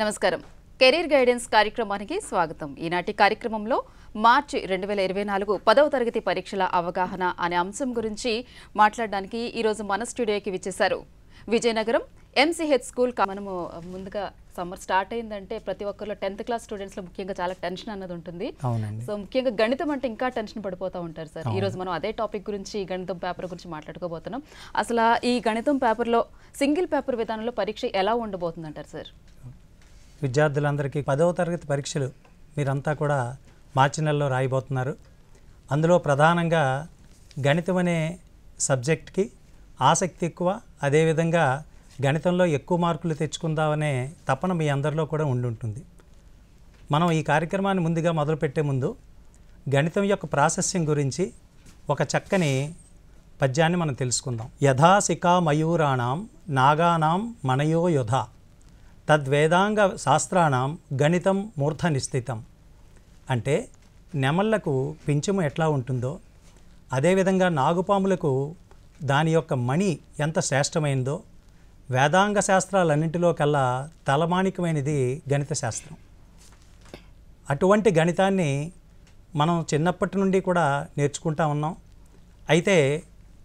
నమస్కారం career guidance కార్యక్రమానికి స్వాగతం ఈనాటి కార్యక్రమంలో మార్చి రెండు వేల ఇరవై నాలుగు పదవ తరగతి పరీక్షల అవగాహన అనే అంశం గురించి మాట్లాడడానికి ఈరోజు మన స్టూడియోకి విచ్చేశారు విజయనగరం ఎంసీహెచ్ స్కూల్ మనము ముందుగా సమ్మర్ స్టార్ట్ అయిందంటే ప్రతి ఒక్కరిలో టెన్త్ క్లాస్ లో ముఖ్యంగా చాలా టెన్షన్ అన్నది ఉంటుంది సో ముఖ్యంగా గణితం అంటే ఇంకా టెన్షన్ పడిపోతూ ఉంటారు సార్ ఈరోజు మనం అదే టాపిక్ గురించి గణితం పేపర్ గురించి మాట్లాడుకోబోతున్నాం అసలు ఈ గణితం పేపర్లో సింగిల్ పేపర్ విధానంలో పరీక్ష ఎలా ఉండబోతుంది అంటారు సార్ విద్యార్థులందరికీ పదవ తరగతి పరీక్షలు మీరంతా కూడా మార్చి నెలలో రాయిబోతున్నారు అందులో ప్రధానంగా గణితం అనే సబ్జెక్ట్కి ఆసక్తి ఎక్కువ అదేవిధంగా గణితంలో ఎక్కువ మార్కులు తెచ్చుకుందామనే తపన మీ అందరిలో కూడా ఉండుంటుంది మనం ఈ కార్యక్రమాన్ని ముందుగా మొదలుపెట్టే ముందు గణితం యొక్క ప్రాశస్యం గురించి ఒక చక్కని పద్యాన్ని మనం తెలుసుకుందాం యథాశిఖా మయూరాణం నాగానాం మనయో యుధ తద్వేదాంగ శాస్త్రాణం గణితం మూర్ధనిస్థితం అంటే నెమళ్లకు పింఛము ఎట్లా ఉంటుందో అదేవిధంగా నాగుపాములకు దాని యొక్క మణి ఎంత శ్రేష్టమైందో వేదాంగ శాస్త్రాలన్నింటిలో కల్లా తలమాణికమైనది గణిత శాస్త్రం అటువంటి గణితాన్ని మనం చిన్నప్పటి నుండి కూడా నేర్చుకుంటా ఉన్నాం అయితే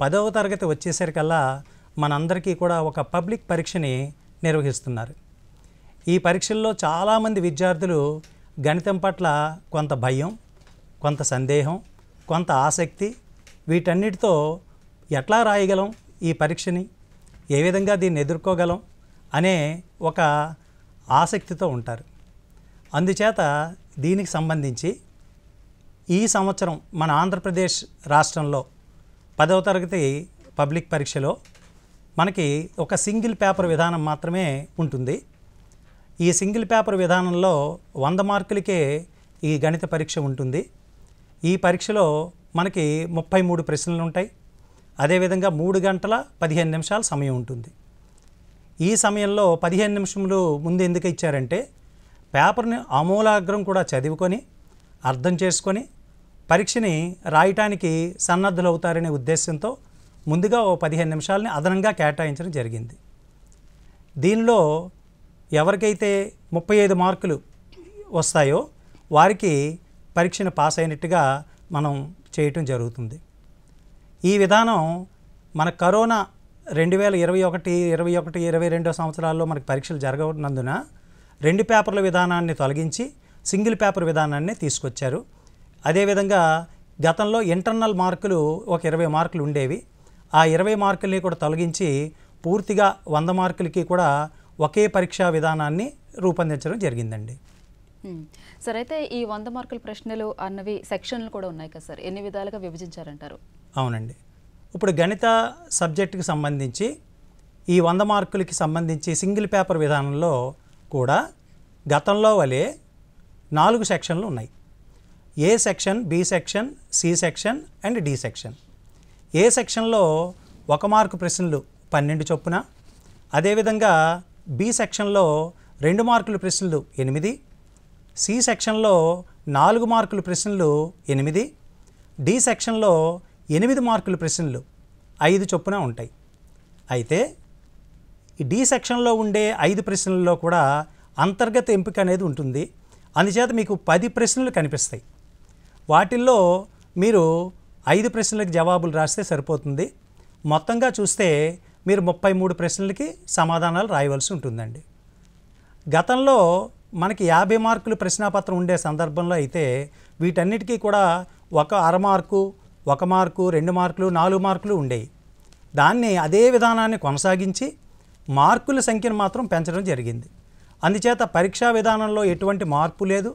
పదవ తరగతి వచ్చేసరికల్లా మనందరికీ కూడా ఒక పబ్లిక్ పరీక్షని నిర్వహిస్తున్నారు ఈ పరీక్షల్లో చాలామంది విద్యార్థులు గణితం పట్ల కొంత భయం కొంత సందేహం కొంత ఆసక్తి వీటన్నిటితో ఎట్లా రాయగలం ఈ పరీక్షని ఏ విధంగా దీన్ని ఎదుర్కోగలం అనే ఒక ఆసక్తితో ఉంటారు అందుచేత దీనికి సంబంధించి ఈ సంవత్సరం మన ఆంధ్రప్రదేశ్ రాష్ట్రంలో పదవ తరగతి పబ్లిక్ పరీక్షలో మనకి ఒక సింగిల్ పేపర్ విధానం మాత్రమే ఉంటుంది ఈ సింగిల్ పేపర్ విధానంలో వంద మార్కులకే ఈ గణిత పరీక్ష ఉంటుంది ఈ పరీక్షలో మనకి ముప్పై మూడు ప్రశ్నలు ఉంటాయి అదేవిధంగా మూడు గంటల పదిహేను నిమిషాల సమయం ఉంటుంది ఈ సమయంలో పదిహేను నిమిషములు ముందు ఎందుకు ఇచ్చారంటే పేపర్ని ఆమూలాగ్రం కూడా చదువుకొని అర్థం చేసుకొని పరీక్షని రాయటానికి సన్నద్ధులు అవుతారనే ఉద్దేశంతో ముందుగా ఓ పదిహేను నిమిషాలని అదనంగా కేటాయించడం జరిగింది దీనిలో ఎవరికైతే ముప్పై ఐదు మార్కులు వస్తాయో వారికి పరీక్షను పాస్ అయినట్టుగా మనం చేయటం జరుగుతుంది ఈ విధానం మన కరోనా రెండు వేల ఇరవై ఒకటి ఇరవై ఒకటి ఇరవై రెండో సంవత్సరాల్లో మనకి పరీక్షలు జరగనందున రెండు పేపర్ల విధానాన్ని తొలగించి సింగిల్ పేపర్ విధానాన్ని తీసుకొచ్చారు అదేవిధంగా గతంలో ఇంటర్నల్ మార్కులు ఒక ఇరవై మార్కులు ఉండేవి ఆ ఇరవై మార్కుల్ని కూడా తొలగించి పూర్తిగా వంద మార్కులకి కూడా ఒకే పరీక్షా విధానాన్ని రూపొందించడం జరిగిందండి సార్ అయితే ఈ వంద మార్కుల ప్రశ్నలు అన్నవి సెక్షన్లు కూడా ఉన్నాయి కదా సార్ ఎన్ని విధాలుగా విభజించారంటారు అవునండి ఇప్పుడు గణిత సబ్జెక్టుకి సంబంధించి ఈ వంద మార్కులకి సంబంధించి సింగిల్ పేపర్ విధానంలో కూడా గతంలో వలె నాలుగు సెక్షన్లు ఉన్నాయి A section B section C section and D section A సెక్షన్లో ఒక మార్కు ప్రశ్నలు పన్నెండు చొప్పున అదేవిధంగా బి సెక్షన్లో రెండు మార్కుల ప్రశ్నలు ఎనిమిది సి సెక్షన్లో నాలుగు మార్కుల ప్రశ్నలు ఎనిమిది డి సెక్షన్లో ఎనిమిది మార్కుల ప్రశ్నలు ఐదు చొప్పున ఉంటాయి అయితే ఈ డి సెక్షన్లో ఉండే ఐదు ప్రశ్నల్లో కూడా అంతర్గత ఎంపిక అనేది ఉంటుంది అందుచేత మీకు పది ప్రశ్నలు కనిపిస్తాయి వాటిల్లో మీరు ఐదు ప్రశ్నలకు జవాబులు రాస్తే సరిపోతుంది మొత్తంగా చూస్తే మీరు ముప్పై మూడు ప్రశ్నలకి సమాధానాలు రాయవలసి ఉంటుందండి గతంలో మనకి యాభై మార్కులు ప్రశ్నాపత్రం ఉండే సందర్భంలో అయితే వీటన్నిటికీ కూడా ఒక అర మార్కు ఒక మార్కు రెండు మార్కులు నాలుగు మార్కులు ఉండేవి దాన్ని అదే విధానాన్ని కొనసాగించి మార్కుల సంఖ్యను మాత్రం పెంచడం జరిగింది అందుచేత పరీక్షా విధానంలో ఎటువంటి మార్పు లేదు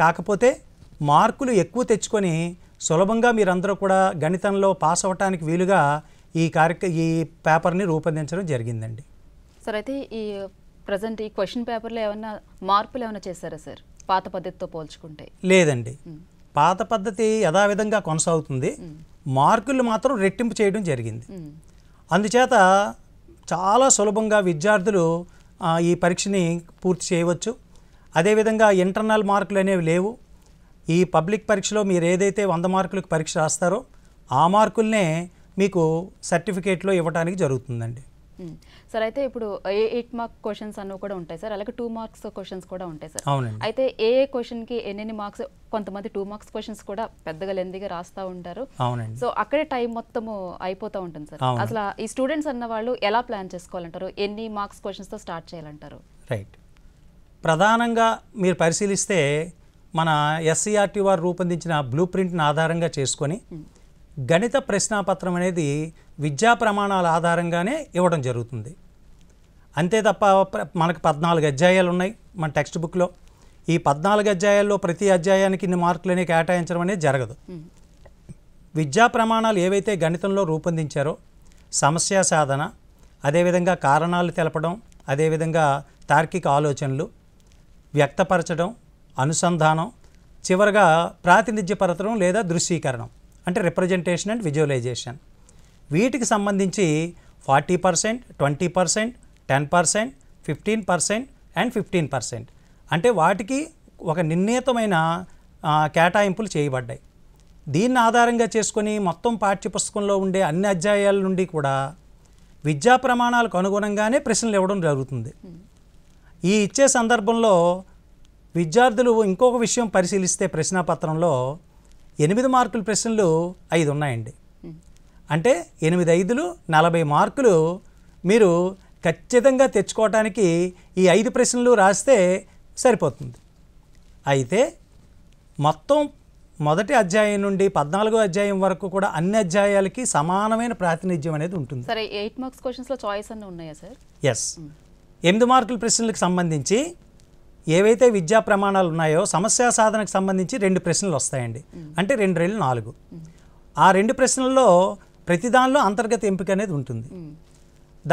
కాకపోతే మార్కులు ఎక్కువ తెచ్చుకొని సులభంగా మీరందరూ కూడా గణితంలో పాస్ అవ్వటానికి వీలుగా ఈ కార్య ఈ పేపర్ని రూపొందించడం జరిగిందండి సార్ అయితే ఈ ప్రజెంట్ ఈ క్వశ్చన్ పేపర్లో ఏమైనా మార్పులు ఏమైనా చేశారా సార్ పాత పద్ధతితో పోల్చుకుంటే లేదండి పాత పద్ధతి యథావిధంగా కొనసాగుతుంది మార్కులు మాత్రం రెట్టింపు చేయడం జరిగింది అందుచేత చాలా సులభంగా విద్యార్థులు ఈ పరీక్షని పూర్తి చేయవచ్చు అదేవిధంగా ఇంటర్నల్ మార్కులు అనేవి లేవు ఈ పబ్లిక్ పరీక్షలో మీరు ఏదైతే వంద మార్కులకు పరీక్ష రాస్తారో ఆ మార్కులనే మీకు సర్టిఫికేట్లో ఇవ్వడానికి జరుగుతుందండి సార్ అయితే ఇప్పుడు ఎయిట్ మార్క్ క్వశ్చన్స్ అన్నీ కూడా ఉంటాయి సార్ అలాగే టూ మార్క్స్ క్వశ్చన్స్ కూడా ఉంటాయి సార్ అవునండి అయితే ఏ ఏ క్వశ్చన్కి ఎన్నెన్ని మార్క్స్ కొంతమంది టూ మార్క్స్ క్వశ్చన్స్ కూడా పెద్దగా లెందిగా రాస్తూ ఉంటారు అవునండి సో అక్కడే టైం మొత్తము అయిపోతూ ఉంటుంది సార్ అసలు ఈ స్టూడెంట్స్ అన్న వాళ్ళు ఎలా ప్లాన్ చేసుకోవాలంటారు ఎన్ని మార్క్స్ క్వశ్చన్స్తో స్టార్ట్ చేయాలంటారు రైట్ ప్రధానంగా మీరు పరిశీలిస్తే మన ఎస్సీఆర్టీ వారు రూపొందించిన బ్లూ ప్రింట్ని ఆధారంగా చేసుకొని గణిత ప్రశ్నాపత్రం అనేది విద్యా ప్రమాణాల ఆధారంగానే ఇవ్వడం జరుగుతుంది అంతే తప్ప మనకు పద్నాలుగు అధ్యాయాలు ఉన్నాయి మన టెక్స్ట్ బుక్లో ఈ పద్నాలుగు అధ్యాయాల్లో ప్రతి అధ్యాయానికి ఇన్ని మార్కులని కేటాయించడం అనేది జరగదు విద్యా ప్రమాణాలు ఏవైతే గణితంలో రూపొందించారో సమస్య సాధన అదేవిధంగా కారణాలు తెలపడం అదేవిధంగా తార్కిక ఆలోచనలు వ్యక్తపరచడం అనుసంధానం చివరగా ప్రాతినిధ్యపరచడం లేదా దృశ్యీకరణం అంటే రిప్రజెంటేషన్ అండ్ విజువలైజేషన్ వీటికి సంబంధించి forty percent twenty percent ten percent fifteen percent and fifteen percent అంటే వాటికి ఒక నిర్ణీతమైన కేటాయింపులు చేయబడ్డాయి దీన్ని ఆధారంగా చేసుకొని మొత్తం పాఠ్యపుస్తకంలో ఉండే అన్ని అధ్యాయాల నుండి కూడా విద్యా ప్రమాణాలకు అనుగుణంగానే ప్రశ్నలు ఇవ్వడం జరుగుతుంది ఈ ఇచ్చే సందర్భంలో విద్యార్థులు ఇంకొక విషయం పరిశీలిస్తే ప్రశ్నాపత్రంలో ఎనిమిది మార్కుల ప్రశ్నలు ఐదు ఉన్నాయండి అంటే ఎనిమిది ఐదులు నలభై మార్కులు మీరు ఖచ్చితంగా తెచ్చుకోవటానికి ఈ ఐదు ప్రశ్నలు రాస్తే సరిపోతుంది అయితే మొత్తం మొదటి అధ్యాయం నుండి పద్నాలుగో అధ్యాయం వరకు కూడా అన్ని అధ్యాయాలకి సమానమైన ప్రాతినిధ్యం అనేది ఉంటుంది సరే ఎయిట్ మార్క్స్ క్వశ్చన్స్లో చాయిస్ అన్నీ ఉన్నాయా సార్ ఎస్ ఎనిమిది మార్కుల ప్రశ్నలకు సంబంధించి ఏవైతే విద్యా ప్రమాణాలు ఉన్నాయో సమస్యా సాధనకు సంబంధించి రెండు ప్రశ్నలు వస్తాయండి అంటే రెండు రెండు నాలుగు ఆ రెండు ప్రశ్నల్లో ప్రతిదానిలో అంతర్గత ఎంపిక అనేది ఉంటుంది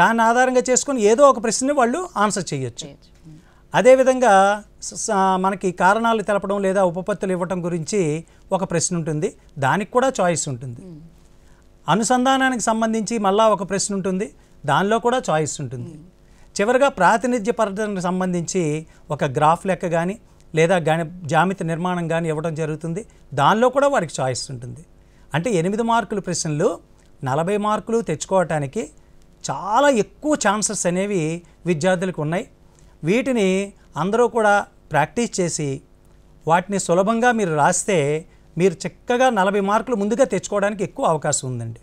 దాన్ని ఆధారంగా చేసుకొని ఏదో ఒక ప్రశ్నని వాళ్ళు ఆన్సర్ చేయొచ్చు అదేవిధంగా మనకి కారణాలు తెలపడం లేదా ఉపపత్తులు ఇవ్వటం గురించి ఒక ప్రశ్న ఉంటుంది దానికి కూడా చాయిస్ ఉంటుంది అనుసంధానానికి సంబంధించి మళ్ళా ఒక ప్రశ్న ఉంటుంది దానిలో కూడా చాయిస్ ఉంటుంది చివరిగా ప్రాతినిధ్య పర్యటనకు సంబంధించి ఒక గ్రాఫ్ లెక్క కానీ లేదా జామిత జామితి నిర్మాణం కానీ ఇవ్వడం జరుగుతుంది దానిలో కూడా వారికి చాయిస్ ఉంటుంది అంటే ఎనిమిది మార్కుల ప్రశ్నలు నలభై మార్కులు తెచ్చుకోవటానికి చాలా ఎక్కువ ఛాన్సెస్ అనేవి విద్యార్థులకు ఉన్నాయి వీటిని అందరూ కూడా ప్రాక్టీస్ చేసి వాటిని సులభంగా మీరు రాస్తే మీరు చక్కగా నలభై మార్కులు ముందుగా తెచ్చుకోవడానికి ఎక్కువ అవకాశం ఉందండి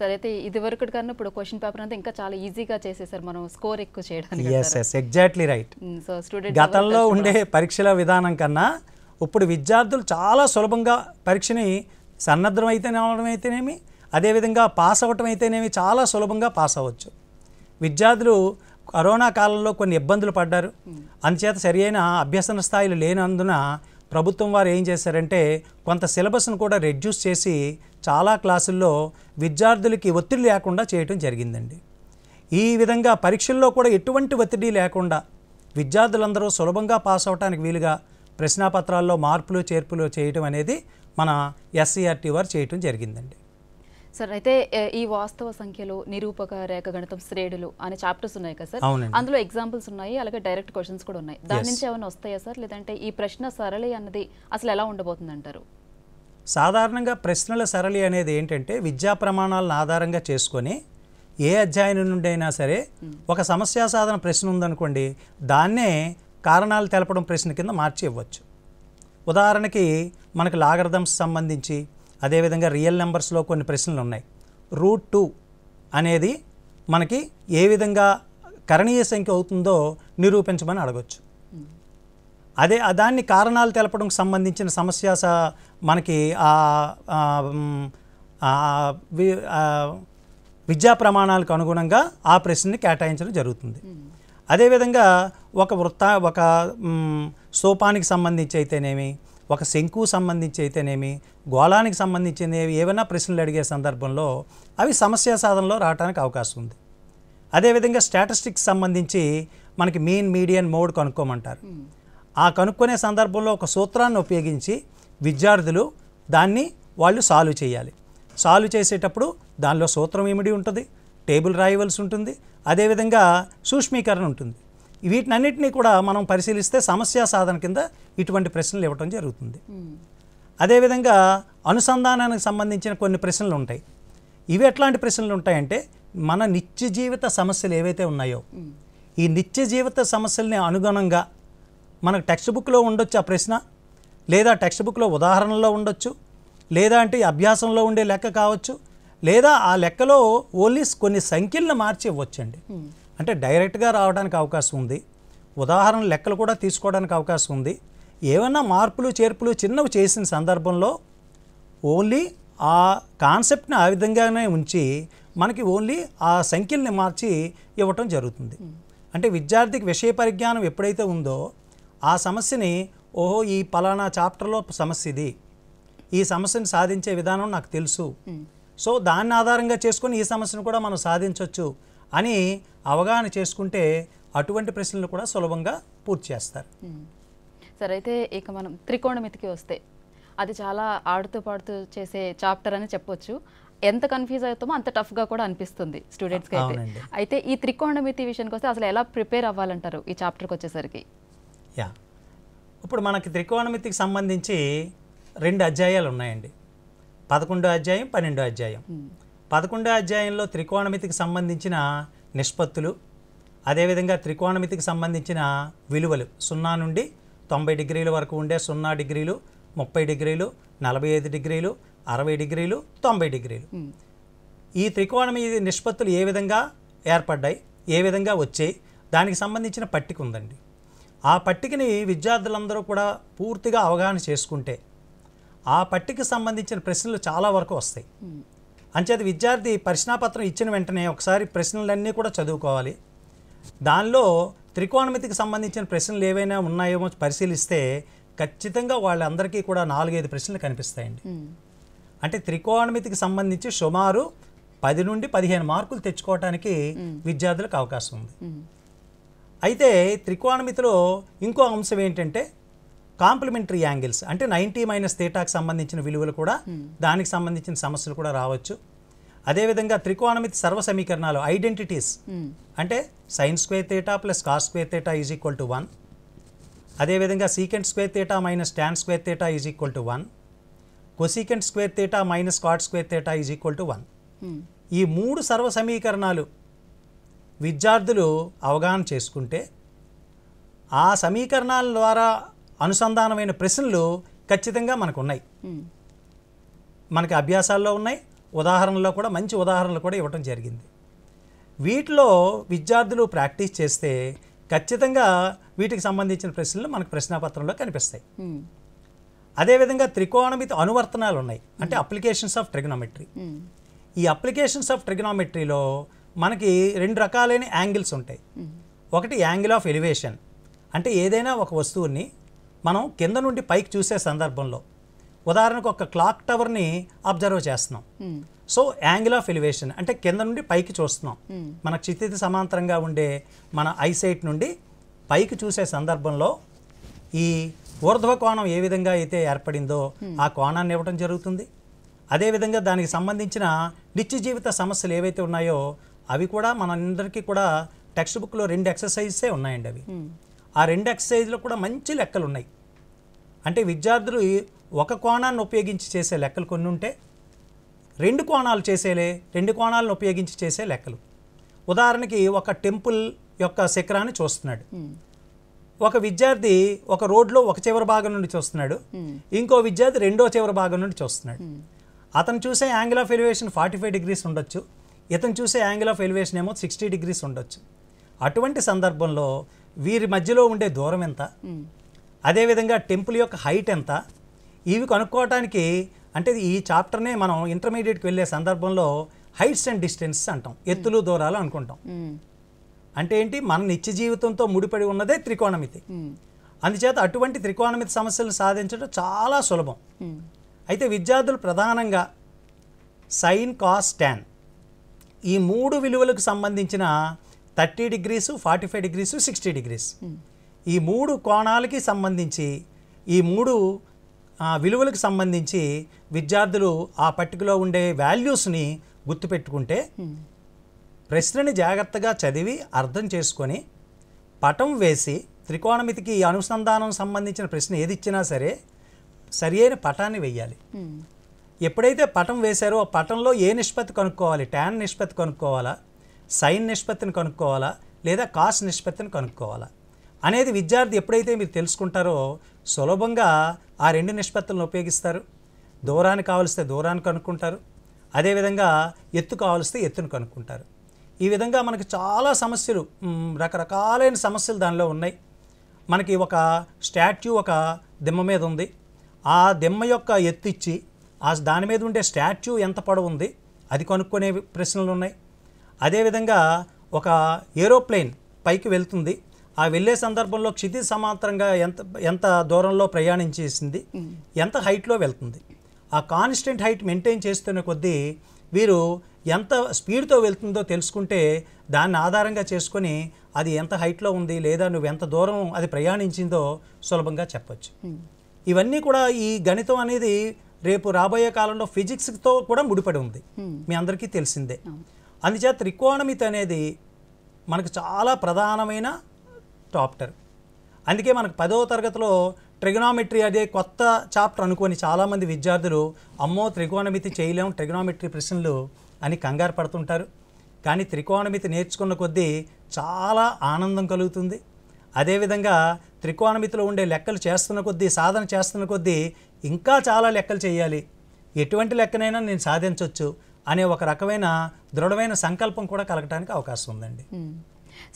సార్ అయితే ఇది వరకు కన్నా ఇప్పుడు క్వశ్చన్ పేపర్ అంతా ఇంకా చాలా ఈజీగా చేసేసారు మనం స్కోర్ ఎక్కువ చేయడానికి yes yes exactly right so student గతంలో ఉండే పరీక్షల విధానం కన్నా ఇప్పుడు విద్యార్థులు చాలా సులభంగా పరీక్షని సన్నద్ధం అయితేనే అవడం అయితేనేమి అదేవిధంగా పాస్ అవ్వటం అయితేనేమి చాలా సులభంగా పాస్ అవ్వచ్చు విద్యార్థులు కరోనా కాలంలో కొన్ని ఇబ్బందులు పడ్డారు hmm. అందుచేత సరియైన అభ్యసన స్థాయిలు లేనందున ప్రభుత్వం వారు ఏం చేశారంటే కొంత సిలబస్ను కూడా రెడ్యూస్ చేసి చాలా క్లాసుల్లో విద్యార్థులకి ఒత్తిడి లేకుండా చేయటం జరిగిందండి ఈ విధంగా పరీక్షల్లో కూడా ఎటువంటి ఒత్తిడి లేకుండా విద్యార్థులందరూ సులభంగా పాస్ అవడానికి వీలుగా ప్రశ్నాపత్రాల్లో మార్పులు చేర్పులు చేయటం అనేది మన ఎస్సీఆర్టీ వారు చేయటం జరిగిందండి సార్ అయితే ఈ వాస్తవ సంఖ్యలో నిరూపక రేఖ గణితం శ్రేణులు అనే చాప్టర్స్ ఉన్నాయి కదా సార్ అందులో ఎగ్జాంపుల్స్ ఉన్నాయి అలాగే డైరెక్ట్ క్వశ్చన్స్ కూడా ఉన్నాయి దాని నుంచి ఏమైనా వస్తాయా సార్ లేదంటే ఈ ప్రశ్న సరళి అన్నది అసలు ఎలా ఉండబోతుంది అంటారు సాధారణంగా ప్రశ్నల సరళి అనేది ఏంటంటే విద్యా ప్రమాణాలను ఆధారంగా చేసుకొని ఏ అధ్యాయం నుండి అయినా సరే ఒక సమస్యా సాధన ప్రశ్న ఉందనుకోండి దాన్నే కారణాలు తెలపడం ప్రశ్న కింద మార్చి ఇవ్వచ్చు ఉదాహరణకి మనకు లాగర్థమ్స్ సంబంధించి అదేవిధంగా రియల్ నెంబర్స్లో కొన్ని ప్రశ్నలు ఉన్నాయి రూట్ టూ అనేది మనకి ఏ విధంగా కరణీయ సంఖ్య అవుతుందో నిరూపించమని అడగచ్చు అదే దాన్ని కారణాలు తెలపడం సంబంధించిన సమస్య మనకి విద్యా ప్రమాణాలకు అనుగుణంగా ఆ ప్రశ్నని కేటాయించడం జరుగుతుంది అదేవిధంగా ఒక వృత్త ఒక సోపానికి సంబంధించి అయితేనేమి ఒక శంకు సంబంధించి అయితేనేమి గోళానికి సంబంధించినవి ఏవైనా ప్రశ్నలు అడిగే సందర్భంలో అవి సమస్య సాధనలో రావడానికి అవకాశం ఉంది అదేవిధంగా స్టాటిస్టిక్స్ సంబంధించి మనకి మీన్ మీడియన్ మోడ్ కనుక్కోమంటారు ఆ కనుక్కునే సందర్భంలో ఒక సూత్రాన్ని ఉపయోగించి విద్యార్థులు దాన్ని వాళ్ళు సాల్వ్ చేయాలి సాల్వ్ చేసేటప్పుడు దానిలో సూత్రం ఏమిటి ఉంటుంది టేబుల్ రాయవలసి ఉంటుంది అదేవిధంగా సూక్ష్మీకరణ ఉంటుంది వీటినన్నిటినీ కూడా మనం పరిశీలిస్తే సమస్యా సాధన కింద ఇటువంటి ప్రశ్నలు ఇవ్వటం జరుగుతుంది అదేవిధంగా అనుసంధానానికి సంబంధించిన కొన్ని ప్రశ్నలు ఉంటాయి ఇవి ఎట్లాంటి ప్రశ్నలు ఉంటాయంటే మన నిత్య జీవిత సమస్యలు ఏవైతే ఉన్నాయో ఈ నిత్య జీవిత సమస్యల్ని అనుగుణంగా మనకు టెక్స్ట్ బుక్లో ఉండొచ్చు ఆ ప్రశ్న లేదా టెక్స్ట్ బుక్లో ఉదాహరణలో ఉండొచ్చు లేదా అంటే అభ్యాసంలో ఉండే లెక్క కావచ్చు లేదా ఆ లెక్కలో ఓన్లీ కొన్ని సంఖ్యలను మార్చి ఇవ్వచ్చండి అంటే డైరెక్ట్గా రావడానికి అవకాశం ఉంది ఉదాహరణ లెక్కలు కూడా తీసుకోవడానికి అవకాశం ఉంది ఏమైనా మార్పులు చేర్పులు చిన్నవి చేసిన సందర్భంలో ఓన్లీ ఆ కాన్సెప్ట్ని ఆ విధంగానే ఉంచి మనకి ఓన్లీ ఆ సంఖ్యల్ని మార్చి ఇవ్వటం జరుగుతుంది అంటే విద్యార్థికి విషయ పరిజ్ఞానం ఎప్పుడైతే ఉందో ఆ సమస్యని ఓహో ఈ పలానా చాప్టర్లో సమస్య ఇది ఈ సమస్యను సాధించే విధానం నాకు తెలుసు సో దాన్ని ఆధారంగా చేసుకుని ఈ సమస్యను కూడా మనం సాధించవచ్చు అని అవగాహన చేసుకుంటే అటువంటి ప్రశ్నలు కూడా సులభంగా పూర్తి చేస్తారు సరే అయితే ఇక మనం త్రికోణమితికి వస్తే అది చాలా ఆడుతూ పాడుతూ చేసే చాప్టర్ అని చెప్పొచ్చు ఎంత కన్ఫ్యూజ్ అవుతామో అంత టఫ్గా కూడా అనిపిస్తుంది స్టూడెంట్స్కి అయితే అయితే ఈ త్రికోణమితి విషయానికి వస్తే అసలు ఎలా ప్రిపేర్ అవ్వాలంటారు ఈ చాప్టర్కి వచ్చేసరికి యా ఇప్పుడు మనకి త్రికోణమితికి సంబంధించి రెండు అధ్యాయాలు ఉన్నాయండి పదకొండో అధ్యాయం పన్నెండో అధ్యాయం పదకొండో అధ్యాయంలో త్రికోణమితికి సంబంధించిన నిష్పత్తులు అదేవిధంగా త్రికోణమితికి సంబంధించిన విలువలు సున్నా నుండి తొంభై డిగ్రీల వరకు ఉండే సున్నా డిగ్రీలు ముప్పై డిగ్రీలు నలభై ఐదు డిగ్రీలు అరవై డిగ్రీలు తొంభై డిగ్రీలు ఈ త్రికోణమితి నిష్పత్తులు ఏ విధంగా ఏర్పడ్డాయి ఏ విధంగా వచ్చాయి దానికి సంబంధించిన పట్టిక ఉందండి ఆ పట్టికని విద్యార్థులందరూ కూడా పూర్తిగా అవగాహన చేసుకుంటే ఆ పట్టికి సంబంధించిన ప్రశ్నలు చాలా వరకు వస్తాయి అంచేది విద్యార్థి ప్రశ్నాపత్రం ఇచ్చిన వెంటనే ఒకసారి ప్రశ్నలన్నీ కూడా చదువుకోవాలి దానిలో త్రికోణమితికి సంబంధించిన ప్రశ్నలు ఏవైనా ఉన్నాయేమో పరిశీలిస్తే ఖచ్చితంగా వాళ్ళందరికీ కూడా నాలుగైదు ప్రశ్నలు కనిపిస్తాయండి అంటే త్రికోణమితికి సంబంధించి సుమారు పది నుండి పదిహేను మార్కులు తెచ్చుకోవడానికి విద్యార్థులకు అవకాశం ఉంది అయితే త్రికోణమితిలో ఇంకో అంశం ఏంటంటే కాంప్లిమెంటరీ యాంగిల్స్ అంటే నైంటీ మైనస్ థేటాకి సంబంధించిన విలువలు కూడా దానికి సంబంధించిన సమస్యలు కూడా రావచ్చు అదేవిధంగా త్రికోణమితి సర్వ సమీకరణాలు ఐడెంటిటీస్ అంటే sine square theta plus cos square theta is equal to one అదేవిధంగా secant square theta minus tan square theta is equal to one cosecant square theta minus cot square theta is equal to one ఈ మూడు సర్వ సమీకరణాలు విద్యార్థులు అవగాహన చేసుకుంటే ఆ సమీకరణాల ద్వారా అనుసంధానమైన ప్రశ్నలు ఖచ్చితంగా మనకు ఉన్నాయి మనకి అభ్యాసాల్లో ఉన్నాయి ఉదాహరణలో కూడా మంచి ఉదాహరణలు కూడా ఇవ్వటం జరిగింది వీటిలో విద్యార్థులు ప్రాక్టీస్ చేస్తే ఖచ్చితంగా వీటికి సంబంధించిన ప్రశ్నలు మనకు ప్రశ్నాపత్రంలో కనిపిస్తాయి అదేవిధంగా త్రికోణమితి అనువర్తనాలు ఉన్నాయి అంటే అప్లికేషన్స్ ఆఫ్ ట్రిగ్నోమెట్రీ ఈ అప్లికేషన్స్ ఆఫ్ ట్రిగ్నోమెట్రీలో మనకి రెండు రకాలైన యాంగిల్స్ ఉంటాయి ఒకటి యాంగిల్ ఆఫ్ ఎలివేషన్ అంటే ఏదైనా ఒక వస్తువుని మనం కింద నుండి పైకి చూసే సందర్భంలో ఉదాహరణకు ఒక క్లాక్ టవర్ని అబ్జర్వ్ చేస్తున్నాం సో యాంగిల్ ఆఫ్ ఎలివేషన్ అంటే కింద నుండి పైకి చూస్తున్నాం మన క్షితిజ సమాంతరంగా ఉండే మన ఐసైట్ నుండి పైకి చూసే సందర్భంలో ఈ ఊర్ధ్వ కోణం ఏ విధంగా అయితే ఏర్పడిందో ఆ కోణాన్ని ఇవ్వడం జరుగుతుంది అదేవిధంగా దానికి సంబంధించిన నిత్య జీవిత సమస్యలు ఏవైతే ఉన్నాయో అవి కూడా మనందరికీ కూడా టెక్స్ట్ బుక్లో రెండు ఎక్సర్సైజ్సే ఉన్నాయండి అవి ఆ రెండు ఎక్సర్సైజ్లో కూడా మంచి లెక్కలు ఉన్నాయి అంటే విద్యార్థులు ఒక కోణాన్ని ఉపయోగించి చేసే లెక్కలు కొన్ని ఉంటే రెండు కోణాలు చేసేలే రెండు కోణాలను ఉపయోగించి చేసే లెక్కలు ఉదాహరణకి ఒక టెంపుల్ యొక్క శిఖరాన్ని చూస్తున్నాడు ఒక విద్యార్థి ఒక రోడ్లో ఒక చివరి భాగం నుండి చూస్తున్నాడు ఇంకో విద్యార్థి రెండో చివరి భాగం నుండి చూస్తున్నాడు అతను చూసే angle of elevation forty five degrees ఉండొచ్చు ఇతను చూసే యాంగిల్ ఆఫ్ ఎలివేషన్ ఏమో సిక్స్టీ డిగ్రీస్ ఉండొచ్చు అటువంటి సందర్భంలో వీరి మధ్యలో ఉండే దూరం ఎంత అదేవిధంగా టెంపుల్ యొక్క హైట్ ఎంత ఇవి కనుక్కోవటానికి అంటే ఈ చాప్టర్నే మనం ఇంటర్మీడియట్కి వెళ్ళే సందర్భంలో హైట్స్ అండ్ డిస్టెన్స్ అంటాం ఎత్తులు దూరాలు అనుకుంటాం అంటే ఏంటి మన నిత్య జీవితంతో ముడిపడి ఉన్నదే త్రికోణమితి అందుచేత అటువంటి త్రికోణమితి సమస్యలు సాధించడం చాలా సులభం అయితే విద్యార్థులు ప్రధానంగా సైన్ కాస్ ట్యాన్ ఈ మూడు విలువలకు సంబంధించిన thirty degrees forty five degrees sixty degrees hmm. ఈ మూడు కోణాలకి సంబంధించి ఈ మూడు విలువలకు సంబంధించి విద్యార్థులు ఆ పట్టికలో ఉండే వాల్యూస్ని గుర్తుపెట్టుకుంటే hmm. ప్రశ్నని జాగ్రత్తగా చదివి అర్థం చేసుకొని పటం వేసి త్రికోణమితికి అనుసంధానం సంబంధించిన ప్రశ్న ఏది ఇచ్చినా సరే సరి అయిన పటాన్ని వెయ్యాలి hmm. ఎప్పుడైతే పటం వేశారో ఆ పటంలో ఏ నిష్పత్తి కనుక్కోవాలి ట్యాన్ నిష్పత్తి కనుక్కోవాలా సైన్ నిష్పత్తిని కనుక్కోవాలా లేదా కాస్ నిష్పత్తిని కనుక్కోవాలా అనేది విద్యార్థి ఎప్పుడైతే మీరు తెలుసుకుంటారో సులభంగా ఆ రెండు నిష్పత్తులను ఉపయోగిస్తారు దూరాన్ని కావలిస్తే దూరాన్ని కనుక్కుంటారు అదేవిధంగా ఎత్తు కావలిస్తే ఎత్తును కనుక్కుంటారు ఈ విధంగా మనకి చాలా సమస్యలు రకరకాలైన సమస్యలు దానిలో ఉన్నాయి మనకి ఒక స్టాట్యూ ఒక దిమ్మ మీద ఉంది ఆ దిమ్మ యొక్క ఎత్తు ఇచ్చి ఆ దాని మీద ఉండే స్టాచ్యూ ఎంత పొడవు ఉంది అది కొనుక్కునే ప్రశ్నలు ఉన్నాయి అదేవిధంగా ఒక ఏరోప్లేన్ పైకి వెళ్తుంది ఆ వెళ్ళే సందర్భంలో క్షితి సమాంతరంగా ఎంత ఎంత దూరంలో ప్రయాణించేసింది ఎంత హైట్లో వెళ్తుంది ఆ కాన్స్టెంట్ హైట్ మెయింటైన్ చేస్తున్న కొద్దీ వీరు ఎంత స్పీడ్తో వెళ్తుందో తెలుసుకుంటే దాన్ని ఆధారంగా చేసుకొని అది ఎంత హైట్లో ఉంది లేదా నువ్వు ఎంత దూరం అది ప్రయాణించిందో సులభంగా చెప్పచ్చు ఇవన్నీ కూడా ఈ గణితం అనేది రేపు రాబోయే కాలంలో ఫిజిక్స్తో కూడా ముడిపడి ఉంది మీ అందరికీ తెలిసిందే అందుచేత త్రికోణమితి అనేది మనకు చాలా ప్రధానమైన టాప్టర్ అందుకే మనకు పదవ తరగతిలో ట్రిగనామెట్రీ అదే కొత్త చాప్టర్ అనుకొని చాలామంది విద్యార్థులు అమ్మో త్రికోణమితి చేయలేము ట్రిగనామెట్రీ ప్రశ్నలు అని కంగారు పడుతుంటారు కానీ త్రికోణమితి నేర్చుకున్న కొద్దీ చాలా ఆనందం కలుగుతుంది అదేవిధంగా త్రికోణమితిలో ఉండే లెక్కలు చేస్తున్న కొద్దీ సాధన చేస్తున్న కొద్దీ ఇంకా చాలా లెక్కలు చేయాలి ఎటువంటి లెక్కనైనా నేను సాధించవచ్చు అనే ఒక రకమైన దృఢమైన సంకల్పం కూడా కలగటానికి అవకాశం ఉందండి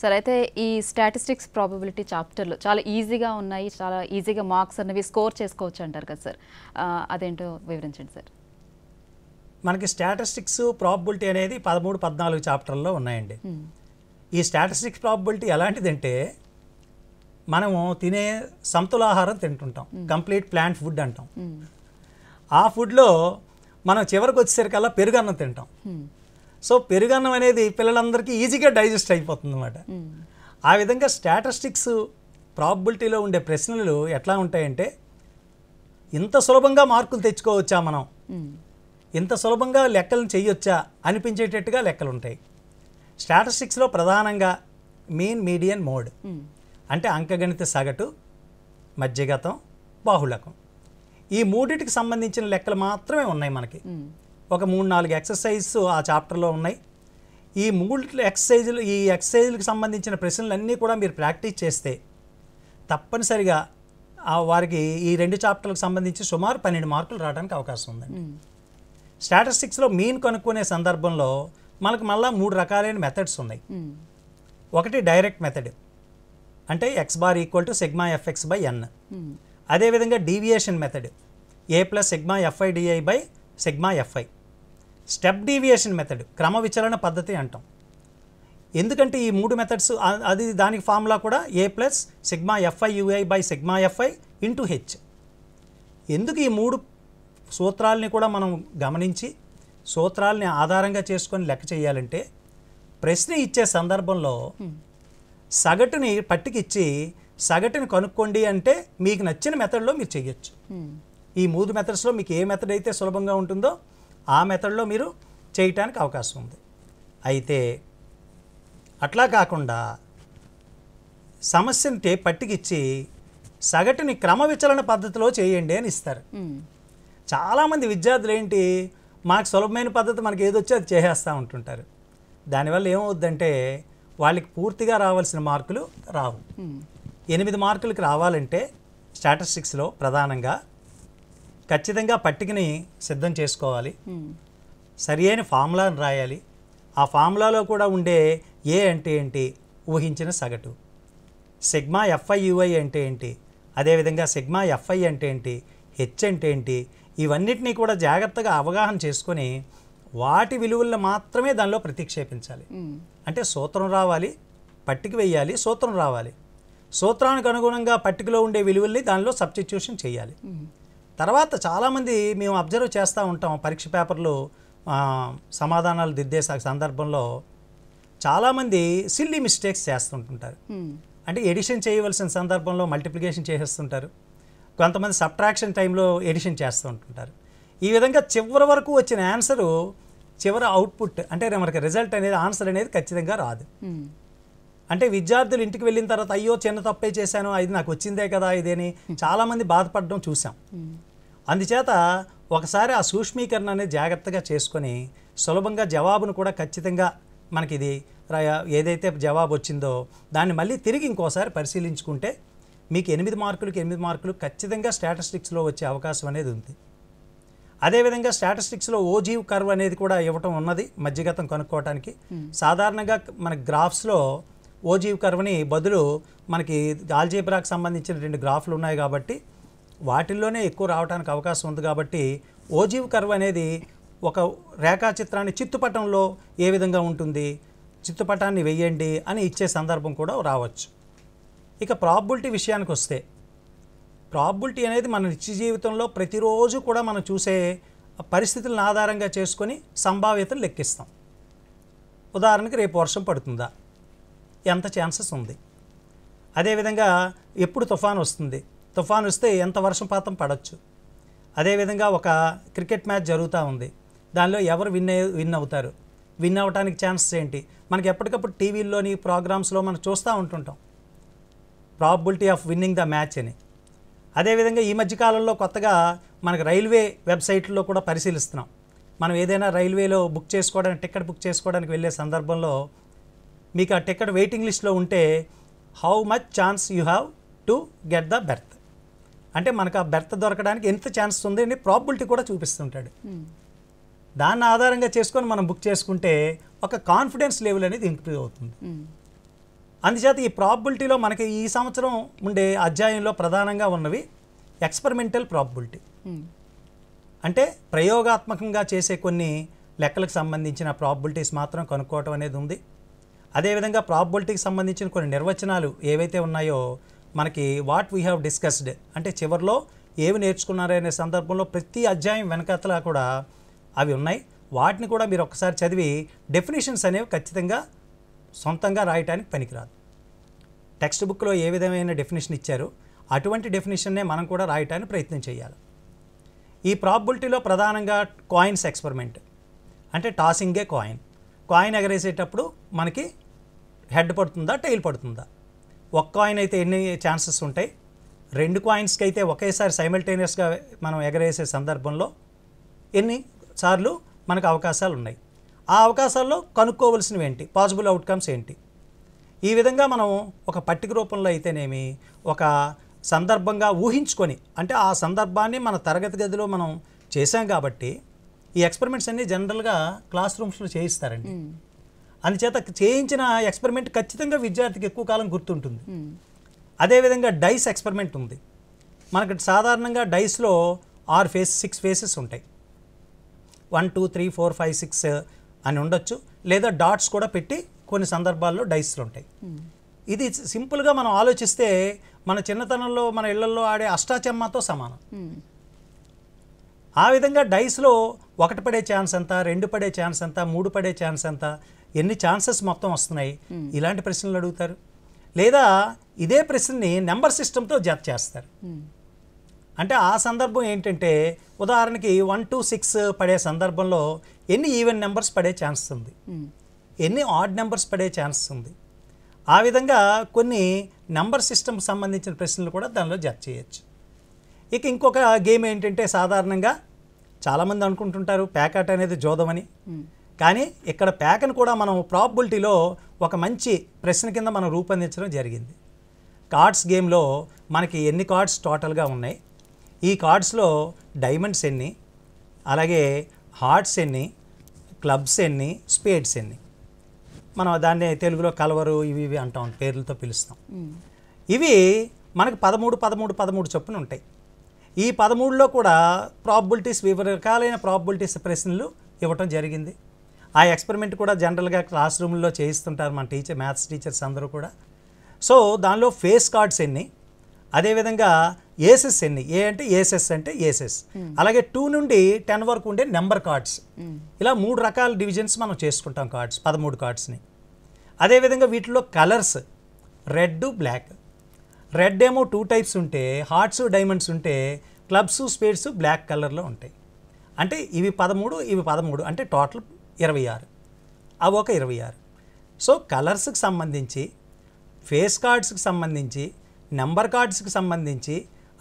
సరే అయితే ఈ స్టాటిస్టిక్స్ ప్రాబిలిటీ చాప్టర్లు చాలా ఈజీగా ఉన్నాయి చాలా ఈజీగా మార్క్స్ అనేవి స్కోర్ చేసుకోవచ్చు అంటారు కదా సార్ అదేంటో వివరించండి సార్ మనకి స్టాటిస్టిక్స్ ప్రాబబిలిటీ అనేది పదమూడు పద్నాలుగు చాప్టర్లో ఉన్నాయండి ఈ స్టాటిస్టిక్స్ ప్రాబిలిటీ ఎలాంటిదంటే మనము తినే ఆహారం తింటుంటాం కంప్లీట్ ప్లాంట్ ఫుడ్ అంటాం ఆ ఫుడ్లో మనం చివరికి వచ్చేసరికల్లా పెరుగన్నం తింటాం సో పెరుగన్నం అనేది పిల్లలందరికీ ఈజీగా డైజెస్ట్ అయిపోతుంది అనమాట ఆ విధంగా స్టాటిస్టిక్స్ ప్రాబిలిటీలో ఉండే ప్రశ్నలు ఎట్లా ఉంటాయంటే ఇంత సులభంగా మార్కులు తెచ్చుకోవచ్చా మనం ఇంత సులభంగా లెక్కలను చేయొచ్చా అనిపించేటట్టుగా లెక్కలు ఉంటాయి స్టాటిస్టిక్స్లో ప్రధానంగా మెయిన్ మీడియన్ మోడ్ అంటే అంకగణిత సగటు మధ్యగతం బాహుళకం ఈ మూడింటికి సంబంధించిన లెక్కలు మాత్రమే ఉన్నాయి మనకి ఒక మూడు నాలుగు ఎక్సర్సైజ్ ఆ చాప్టర్లో ఉన్నాయి ఈ మూడు ఎక్సర్సైజులు ఈ ఎక్సర్సైజులకు సంబంధించిన ప్రశ్నలన్నీ కూడా మీరు ప్రాక్టీస్ చేస్తే తప్పనిసరిగా వారికి ఈ రెండు చాప్టర్లకు సంబంధించి సుమారు పన్నెండు మార్కులు రావడానికి అవకాశం ఉందండి స్టాటిస్టిక్స్లో మీన్ కనుక్కునే సందర్భంలో మనకు మళ్ళీ మూడు రకాలైన మెథడ్స్ ఉన్నాయి ఒకటి డైరెక్ట్ మెథడ్ అంటే x bar equal to sigma f x by n అదేవిధంగా deviation method A plus sigma f i d i by sigma f i step deviation method క్రమ విచలన పద్ధతి అంటాం ఎందుకంటే ఈ మూడు మెథడ్స్ అది దానికి ఫార్ములా కూడా A plus sigma f i u i by sigma f i into H ఎందుకు ఈ మూడు సూత్రాలని కూడా మనం గమనించి సూత్రాలని ఆధారంగా చేసుకొని లెక్క చేయాలంటే ప్రశ్న ఇచ్చే సందర్భంలో hmm. సగటుని పట్టికిచ్చి సగటుని కనుక్కోండి అంటే మీకు నచ్చిన మెథడ్లో మీరు చేయొచ్చు ఈ మూడు మెథడ్స్లో మీకు ఏ మెథడ్ అయితే సులభంగా ఉంటుందో ఆ మెథడ్లో మీరు చేయటానికి అవకాశం ఉంది అయితే అట్లా కాకుండా సమస్యని పట్టికిచ్చి సగటుని క్రమ విచలన పద్ధతిలో చేయండి అని ఇస్తారు చాలామంది విద్యార్థులు ఏంటి మాకు సులభమైన పద్ధతి మనకి ఏదొచ్చి అది చేసేస్తూ ఉంటుంటారు దానివల్ల ఏమవుద్దంటే వాళ్ళకి పూర్తిగా రావాల్సిన మార్కులు రావు ఎనిమిది మార్కులకి రావాలంటే స్టాటిస్టిక్స్లో ప్రధానంగా ఖచ్చితంగా పట్టికని సిద్ధం చేసుకోవాలి సరి అయిన ఫార్ములాను రాయాలి ఆ ఫార్ములాలో కూడా ఉండే ఏ అంటే ఏంటి ఊహించిన సగటు సిగ్మా ఎఫ్ఐయుఐ అంటే ఏంటి అదేవిధంగా సిగ్మా ఎఫ్ఐ అంటే ఏంటి హెచ్ అంటే ఏంటి ఇవన్నిటినీ కూడా జాగ్రత్తగా అవగాహన చేసుకొని వాటి విలువలను మాత్రమే దానిలో ప్రతిక్షేపించాలి అంటే సూత్రం రావాలి పట్టికి వెయ్యాలి సూత్రం రావాలి సూత్రానికి అనుగుణంగా పట్టికలో ఉండే విలువల్ని దానిలో సబ్స్టిట్యూషన్ చేయాలి తర్వాత చాలామంది మేము అబ్జర్వ్ చేస్తూ ఉంటాం పరీక్ష పేపర్లు సమాధానాలు దిద్దే సందర్భంలో చాలామంది సిల్లీ మిస్టేక్స్ చేస్తుంటుంటారు అంటే ఎడిషన్ చేయవలసిన సందర్భంలో మల్టిప్లికేషన్ చేసేస్తుంటారు కొంతమంది సబ్ట్రాక్షన్ టైంలో ఎడిషన్ చేస్తూ ఉంటుంటారు ఈ విధంగా చివరి వరకు వచ్చిన ఆన్సరు చివరి అవుట్పుట్ అంటే మనకి రిజల్ట్ అనేది ఆన్సర్ అనేది ఖచ్చితంగా రాదు hmm. అంటే విద్యార్థులు ఇంటికి వెళ్ళిన తర్వాత అయ్యో చిన్న తప్పే చేశాను ఇది నాకు వచ్చిందే కదా ఇదేని hmm. చాలామంది బాధపడడం చూసాం hmm. అందుచేత ఒకసారి ఆ సూక్ష్మీకరణ అనేది జాగ్రత్తగా చేసుకొని సులభంగా జవాబును కూడా ఖచ్చితంగా మనకి ఇది ఏదైతే జవాబు వచ్చిందో దాన్ని మళ్ళీ తిరిగి ఇంకోసారి పరిశీలించుకుంటే మీకు ఎనిమిది మార్కులకి ఎనిమిది మార్కులు ఖచ్చితంగా స్టాటిస్టిక్స్లో వచ్చే అవకాశం అనేది ఉంది అదేవిధంగా స్టాటిస్టిక్స్లో ఓజీవ్ కర్వ్ అనేది కూడా ఇవ్వటం ఉన్నది మధ్యగతం కనుక్కోవటానికి సాధారణంగా మన గ్రాఫ్స్లో ఓజీవ్ కర్వ్ని బదులు మనకి ఆల్జీబ్రాకు సంబంధించిన రెండు గ్రాఫ్లు ఉన్నాయి కాబట్టి వాటిల్లోనే ఎక్కువ రావడానికి అవకాశం ఉంది కాబట్టి ఓజీవ్ కర్వ్ అనేది ఒక రేఖాచిత్రాన్ని చిత్తుపటంలో ఏ విధంగా ఉంటుంది చిత్తుపటాన్ని వెయ్యండి అని ఇచ్చే సందర్భం కూడా రావచ్చు ఇక ప్రాబిలిటీ విషయానికి వస్తే ప్రాబిలిటీ అనేది మన నిత్య జీవితంలో ప్రతిరోజు కూడా మనం చూసే పరిస్థితులను ఆధారంగా చేసుకొని సంభావ్యతను లెక్కిస్తాం ఉదాహరణకి రేపు వర్షం పడుతుందా ఎంత ఛాన్సెస్ ఉంది అదేవిధంగా ఎప్పుడు తుఫాన్ వస్తుంది తుఫాన్ వస్తే ఎంత వర్షపాతం పడవచ్చు అదేవిధంగా ఒక క్రికెట్ మ్యాచ్ జరుగుతూ ఉంది దానిలో ఎవరు విన్ విన్ అవుతారు విన్ అవ్వడానికి ఛాన్సెస్ ఏంటి మనకి ఎప్పటికప్పుడు టీవీల్లోని ప్రోగ్రామ్స్లో మనం చూస్తూ ఉంటుంటాం probability of winning the match అని అదేవిధంగా ఈ మధ్యకాలంలో కొత్తగా మనకు రైల్వే వెబ్సైట్లో కూడా పరిశీలిస్తున్నాం మనం ఏదైనా రైల్వేలో బుక్ చేసుకోవడానికి టికెట్ బుక్ చేసుకోవడానికి వెళ్ళే సందర్భంలో మీకు ఆ టికెట్ వెయిటింగ్ లిస్ట్లో ఉంటే how much chance you have to get the berth అంటే మనకు ఆ బెర్త్ దొరకడానికి ఎంత ఛాన్స్ ఉంది అని ప్రాబిలిటీ కూడా చూపిస్తుంటాడు దాన్ని ఆధారంగా చేసుకొని మనం బుక్ చేసుకుంటే ఒక కాన్ఫిడెన్స్ లెవెల్ అనేది ఇంక్రీజ్ అవుతుంది అందుచేత ఈ ప్రాబిలిటీలో మనకి ఈ సంవత్సరం ఉండే అధ్యాయంలో ప్రధానంగా ఉన్నవి ఎక్స్పెరిమెంటల్ ప్రాబిలిటీ hmm. అంటే ప్రయోగాత్మకంగా చేసే కొన్ని లెక్కలకు సంబంధించిన ప్రాబిలిటీస్ మాత్రం కనుక్కోవటం అనేది ఉంది అదేవిధంగా ప్రాబిలిటీకి సంబంధించిన కొన్ని నిర్వచనాలు ఏవైతే ఉన్నాయో మనకి వాట్ వీ హ్యావ్ డిస్కస్డ్ అంటే చివరిలో ఏవి నేర్చుకున్నారనే సందర్భంలో ప్రతి అధ్యాయం వెనకతలా కూడా అవి ఉన్నాయి వాటిని కూడా మీరు ఒకసారి చదివి డెఫినేషన్స్ అనేవి ఖచ్చితంగా సొంతంగా రాయటానికి పనికిరాదు టెక్స్ట్ బుక్లో ఏ విధమైన డెఫినేషన్ ఇచ్చారో అటువంటి డెఫినేషన్నే మనం కూడా రాయటానికి ప్రయత్నం చేయాలి ఈ ప్రాబిలిటీలో ప్రధానంగా కాయిన్స్ ఎక్స్పెరిమెంట్ అంటే టాసింగే కాయిన్ కాయిన్ ఎగరేసేటప్పుడు మనకి హెడ్ పడుతుందా టైల్ పడుతుందా ఒక కాయిన్ అయితే ఎన్ని ఛాన్సెస్ ఉంటాయి రెండు కాయిన్స్కి అయితే ఒకేసారి సైమల్టేనియస్గా మనం ఎగరేసే సందర్భంలో ఎన్ని సార్లు మనకు అవకాశాలు ఉన్నాయి ఆ అవకాశాల్లో కనుక్కోవలసినవి ఏంటి పాసిబుల్ అవుట్కమ్స్ ఏంటి ఈ విధంగా మనం ఒక పట్టిక రూపంలో అయితేనేమి ఒక సందర్భంగా ఊహించుకొని అంటే ఆ సందర్భాన్ని మన తరగతి గదిలో మనం చేశాం కాబట్టి ఈ ఎక్స్పెరిమెంట్స్ అన్నీ జనరల్గా క్లాస్ రూమ్స్లో చేయిస్తారండి అందుచేత చేయించిన ఎక్స్పెరిమెంట్ ఖచ్చితంగా విద్యార్థికి ఎక్కువ కాలం గుర్తుంటుంది అదేవిధంగా డైస్ ఎక్స్పెరిమెంట్ ఉంది మనకి సాధారణంగా డైస్లో ఆరు ఫేస్ సిక్స్ ఫేసెస్ ఉంటాయి one two three four five six అని ఉండొచ్చు లేదా డాట్స్ కూడా పెట్టి కొన్ని సందర్భాల్లో డైస్లు ఉంటాయి ఇది సింపుల్గా మనం ఆలోచిస్తే మన చిన్నతనంలో మన ఇళ్లలో ఆడే అష్టాచమ్మతో సమానం ఆ విధంగా డైస్లో ఒకటి పడే ఛాన్స్ ఎంత రెండు పడే ఛాన్స్ ఎంత మూడు పడే ఛాన్స్ ఎంత ఎన్ని ఛాన్సెస్ మొత్తం వస్తున్నాయి ఇలాంటి ప్రశ్నలు అడుగుతారు లేదా ఇదే ప్రశ్నని నెంబర్ సిస్టంతో జత చేస్తారు అంటే ఆ సందర్భం ఏంటంటే ఉదాహరణకి వన్ టూ సిక్స్ పడే సందర్భంలో ఎన్ని ఈవెన్ నెంబర్స్ పడే ఛాన్స్ ఉంది ఎన్ని ఆడ్ నెంబర్స్ పడే ఛాన్స్ ఉంది ఆ విధంగా కొన్ని నెంబర్ సిస్టమ్ సంబంధించిన ప్రశ్నలు కూడా దానిలో జత చేయొచ్చు ఇక ఇంకొక గేమ్ ఏంటంటే సాధారణంగా చాలామంది అనుకుంటుంటారు ప్యాకెట్ అనేది జోదమని కానీ ఇక్కడ ప్యాకను కూడా మనం ప్రాబిలిటీలో ఒక మంచి ప్రశ్న కింద మనం రూపొందించడం జరిగింది కార్డ్స్ గేమ్లో మనకి ఎన్ని కార్డ్స్ టోటల్గా ఉన్నాయి ఈ కార్డ్స్లో డైమండ్స్ ఎన్ని అలాగే హార్ట్స్ ఎన్ని క్లబ్స్ ఎన్ని స్పేడ్స్ ఎన్ని మనం దాన్ని తెలుగులో కలవరు ఇవి ఇవి అంటాం పేర్లతో పిలుస్తాం ఇవి మనకు పదమూడు పదమూడు పదమూడు చొప్పున ఉంటాయి ఈ పదమూడులో కూడా ప్రాబిలిటీస్ వివిధ రకాలైన ప్రాబిలిటీస్ ప్రశ్నలు ఇవ్వటం జరిగింది ఆ ఎక్స్పెరిమెంట్ కూడా జనరల్గా క్లాస్ రూమ్లో చేయిస్తుంటారు మన టీచర్ మ్యాథ్స్ టీచర్స్ అందరూ కూడా సో దానిలో ఫేస్ కార్డ్స్ ఎన్ని అదేవిధంగా ఏసెస్ ఎన్ని ఏ అంటే ఏసెస్ అంటే ఏసెస్ hmm. అలాగే టూ నుండి టెన్ వరకు ఉండే నెంబర్ కార్డ్స్ hmm. ఇలా మూడు రకాల డివిజన్స్ మనం చేసుకుంటాం కార్డ్స్ పదమూడు కార్డ్స్ని అదేవిధంగా వీటిలో కలర్స్ రెడ్ బ్లాక్ రెడ్ ఏమో టూ టైప్స్ ఉంటే హార్ట్స్ డైమండ్స్ ఉంటే క్లబ్స్ స్పేడ్స్ బ్లాక్ కలర్లో ఉంటాయి అంటే ఇవి పదమూడు ఇవి పదమూడు అంటే టోటల్ ఇరవై ఆరు అవి ఒక ఇరవై ఆరు సో కలర్స్కి సంబంధించి ఫేస్ కార్డ్స్కి సంబంధించి నెంబర్ కార్డ్స్కి సంబంధించి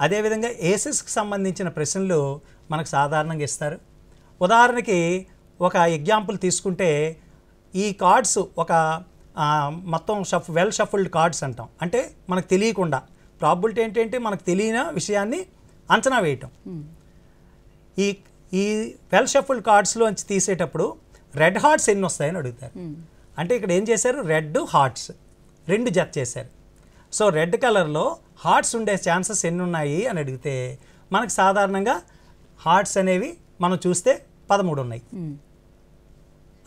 అదేవిధంగా ఏసెస్కి సంబంధించిన ప్రశ్నలు మనకు సాధారణంగా ఇస్తారు ఉదాహరణకి ఒక ఎగ్జాంపుల్ తీసుకుంటే ఈ కార్డ్స్ ఒక మొత్తం షఫ్ వెల్ షఫుల్డ్ కార్డ్స్ అంటాం అంటే మనకు తెలియకుండా ప్రాబిలిటీ ఏంటంటే మనకు తెలియని విషయాన్ని అంచనా వేయటం ఈ ఈ వెల్ షఫుల్డ్ కార్డ్స్లోంచి తీసేటప్పుడు రెడ్ హార్ట్స్ ఎన్ని వస్తాయని అడుగుతారు అంటే ఇక్కడ ఏం చేశారు రెడ్ హార్ట్స్ రెండు జత చేశారు సో రెడ్ కలర్లో హార్ట్స్ ఉండే ఛాన్సెస్ ఎన్ని ఉన్నాయి అని అడిగితే మనకు సాధారణంగా హార్ట్స్ అనేవి మనం చూస్తే పదమూడు ఉన్నాయి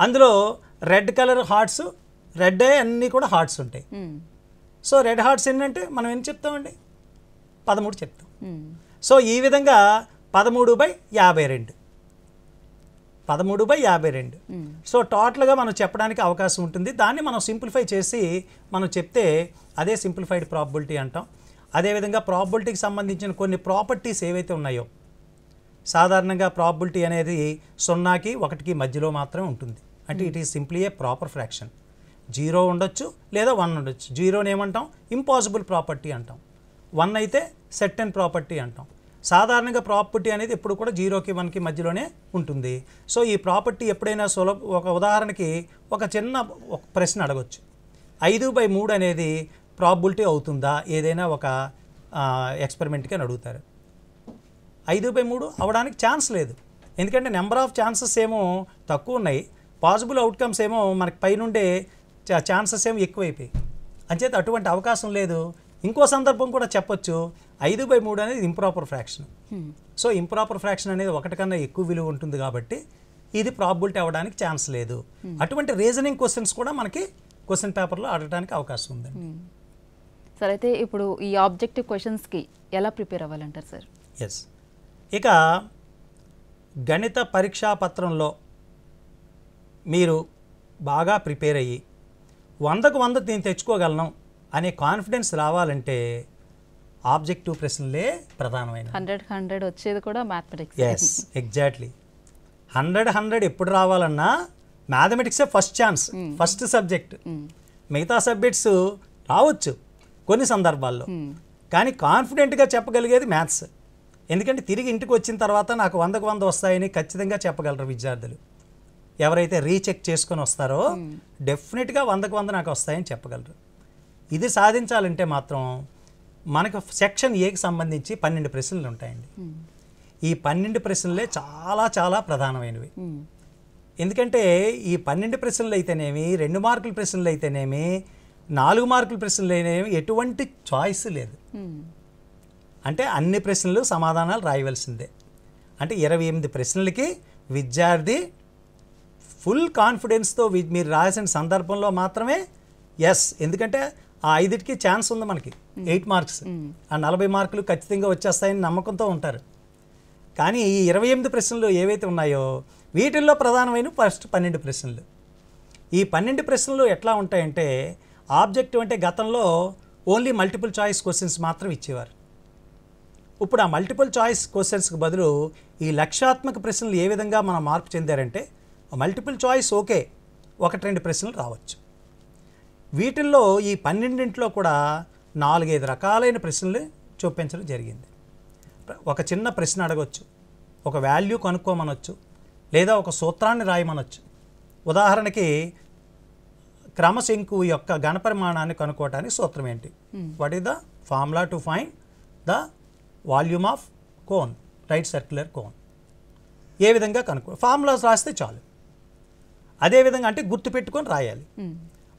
అందులో రెడ్ కలర్ హార్ట్స్ రెడ్ అన్నీ కూడా హార్ట్స్ ఉంటాయి సో రెడ్ హార్ట్స్ ఏంటంటే మనం ఎన్ని చెప్తామండి పదమూడు చెప్తాం సో ఈ విధంగా పదమూడు బై యాభై రెండు పదమూడు బై యాభై రెండు సో టోటల్గా మనం చెప్పడానికి అవకాశం ఉంటుంది దాన్ని మనం సింప్లిఫై చేసి మనం చెప్తే అదే సింప్లిఫైడ్ ప్రాబిలిటీ అంటాం అదేవిధంగా ప్రాబిలిటీకి సంబంధించిన కొన్ని ప్రాపర్టీస్ ఏవైతే ఉన్నాయో సాధారణంగా ప్రాబిలిటీ అనేది సున్నాకి ఒకటికి మధ్యలో మాత్రమే ఉంటుంది అంటే it is simply a proper fraction zero ఉండొచ్చు లేదా వన్ ఉండొచ్చు జీరోని ఏమంటాం ఇంపాసిబుల్ ప్రాపర్టీ అంటాం వన్ అయితే సెట్ అండ్ ప్రాపర్టీ అంటాం సాధారణంగా ప్రాపర్టీ అనేది ఎప్పుడు కూడా జీరోకి వన్కి మధ్యలోనే ఉంటుంది సో ఈ ప్రాపర్టీ ఎప్పుడైనా సులభ ఒక ఉదాహరణకి ఒక చిన్న ఒక ప్రశ్న అడగొచ్చు ఐదు బై మూడు అనేది ప్రాబిలిటీ అవుతుందా ఏదైనా ఒక ఎక్స్పెరిమెంట్కి అని అడుగుతారు ఐదు బై మూడు అవడానికి ఛాన్స్ లేదు ఎందుకంటే నెంబర్ ఆఫ్ ఛాన్సెస్ ఏమో తక్కువ ఉన్నాయి పాసిబుల్ అవుట్కమ్స్ ఏమో మనకి పైనుండే ఛాన్సెస్ ఏమో ఎక్కువైపోయి అంచేత అటువంటి అవకాశం లేదు ఇంకో సందర్భం కూడా చెప్పొచ్చు ఐదు బై మూడు అనేది improper fraction so improper fraction అనేది ఒకటి కన్నా ఎక్కువ విలువ ఉంటుంది కాబట్టి ఇది ప్రాబిలిటీ అవ్వడానికి ఛాన్స్ లేదు hmm. అటువంటి రీజనింగ్ క్వశ్చన్స్ కూడా మనకి క్వశ్చన్ పేపర్లో అడగడానికి అవకాశం ఉందండి సార్ hmm. అయితే ఇప్పుడు ఈ ఆబ్జెక్టివ్ క్వశ్చన్స్కి ఎలా ప్రిపేర్ అవ్వాలంటారు సార్ ఎస్ ఇక గణిత పరీక్షా పత్రంలో మీరు బాగా ప్రిపేర్ అయ్యి వందకు వంద నేను తెచ్చుకోగలను అనే కాన్ఫిడెన్స్ రావాలంటే ఆబ్జెక్టివ్ ప్రశ్నలే ప్రధానమైన హండ్రెడ్ హండ్రెడ్ వచ్చేది కూడా mathematics yes exactly hundred hundred ఎప్పుడు రావాలన్నా మ్యాథమెటిక్సే ఫస్ట్ ఛాన్స్ ఫస్ట్ సబ్జెక్ట్ మిగతా సబ్జెక్ట్స్ రావచ్చు కొన్ని సందర్భాల్లో hmm. కానీ కాన్ఫిడెంట్గా చెప్పగలిగేది మ్యాథ్స్ ఎందుకంటే తిరిగి ఇంటికి వచ్చిన తర్వాత నాకు వందకు వంద వస్తాయని ఖచ్చితంగా చెప్పగలరు విద్యార్థులు ఎవరైతే రీచెక్ చేసుకొని వస్తారో డెఫినెట్గా hmm. వందకు వంద నాకు వస్తాయని చెప్పగలరు ఇది సాధించాలంటే మాత్రం మనకు సెక్షన్ ఏకి సంబంధించి పన్నెండు ప్రశ్నలు ఉంటాయండి ఈ పన్నెండు ప్రశ్నలే చాలా చాలా ప్రధానమైనవి ఎందుకంటే ఈ పన్నెండు ప్రశ్నలు అయితేనేమి రెండు మార్కుల ప్రశ్నలు అయితేనేమి నాలుగు మార్కుల ప్రశ్నలు అయితేనేమి ఎటువంటి చాయిస్ లేదు అంటే అన్ని ప్రశ్నలు సమాధానాలు రాయవలసిందే అంటే ఇరవై ఎనిమిది ప్రశ్నలకి విద్యార్థి ఫుల్ కాన్ఫిడెన్స్తో మీరు రాసిన సందర్భంలో మాత్రమే ఎస్ ఎందుకంటే ఆ ఐదుటికి ఛాన్స్ ఉంది మనకి ఎయిట్ మార్క్స్ ఆ నలభై మార్కులు ఖచ్చితంగా వచ్చేస్తాయని నమ్మకంతో ఉంటారు కానీ ఈ ఇరవై ఎనిమిది ప్రశ్నలు ఏవైతే ఉన్నాయో వీటిల్లో ప్రధానమైన ఫస్ట్ పన్నెండు ప్రశ్నలు ఈ పన్నెండు ప్రశ్నలు ఎట్లా ఉంటాయంటే ఆబ్జెక్టివ్ అంటే గతంలో ఓన్లీ మల్టిపుల్ చాయిస్ క్వశ్చన్స్ మాత్రం ఇచ్చేవారు ఇప్పుడు ఆ మల్టిపుల్ చాయిస్ క్వశ్చన్స్కి బదులు ఈ లక్ష్యాత్మక ప్రశ్నలు ఏ విధంగా మనం మార్పు చెందారంటే మల్టిపుల్ చాయిస్ ఓకే ఒకటి రెండు ప్రశ్నలు రావచ్చు వీటిల్లో ఈ పన్నెండింట్లో కూడా నాలుగైదు రకాలైన ప్రశ్నలు చూపించడం జరిగింది ఒక చిన్న ప్రశ్న అడగొచ్చు ఒక వాల్యూ కనుక్కోమనొచ్చు లేదా ఒక సూత్రాన్ని రాయమనొచ్చు ఉదాహరణకి క్రమశంకు యొక్క ఘనపరిమాణాన్ని కనుక్కోవటానికి సూత్రం ఏంటి what is the formula to find the volume of cone right circular cone ఏ విధంగా కనుక్కో ఫార్ములాస్ రాస్తే చాలు అదేవిధంగా అంటే గుర్తుపెట్టుకొని రాయాలి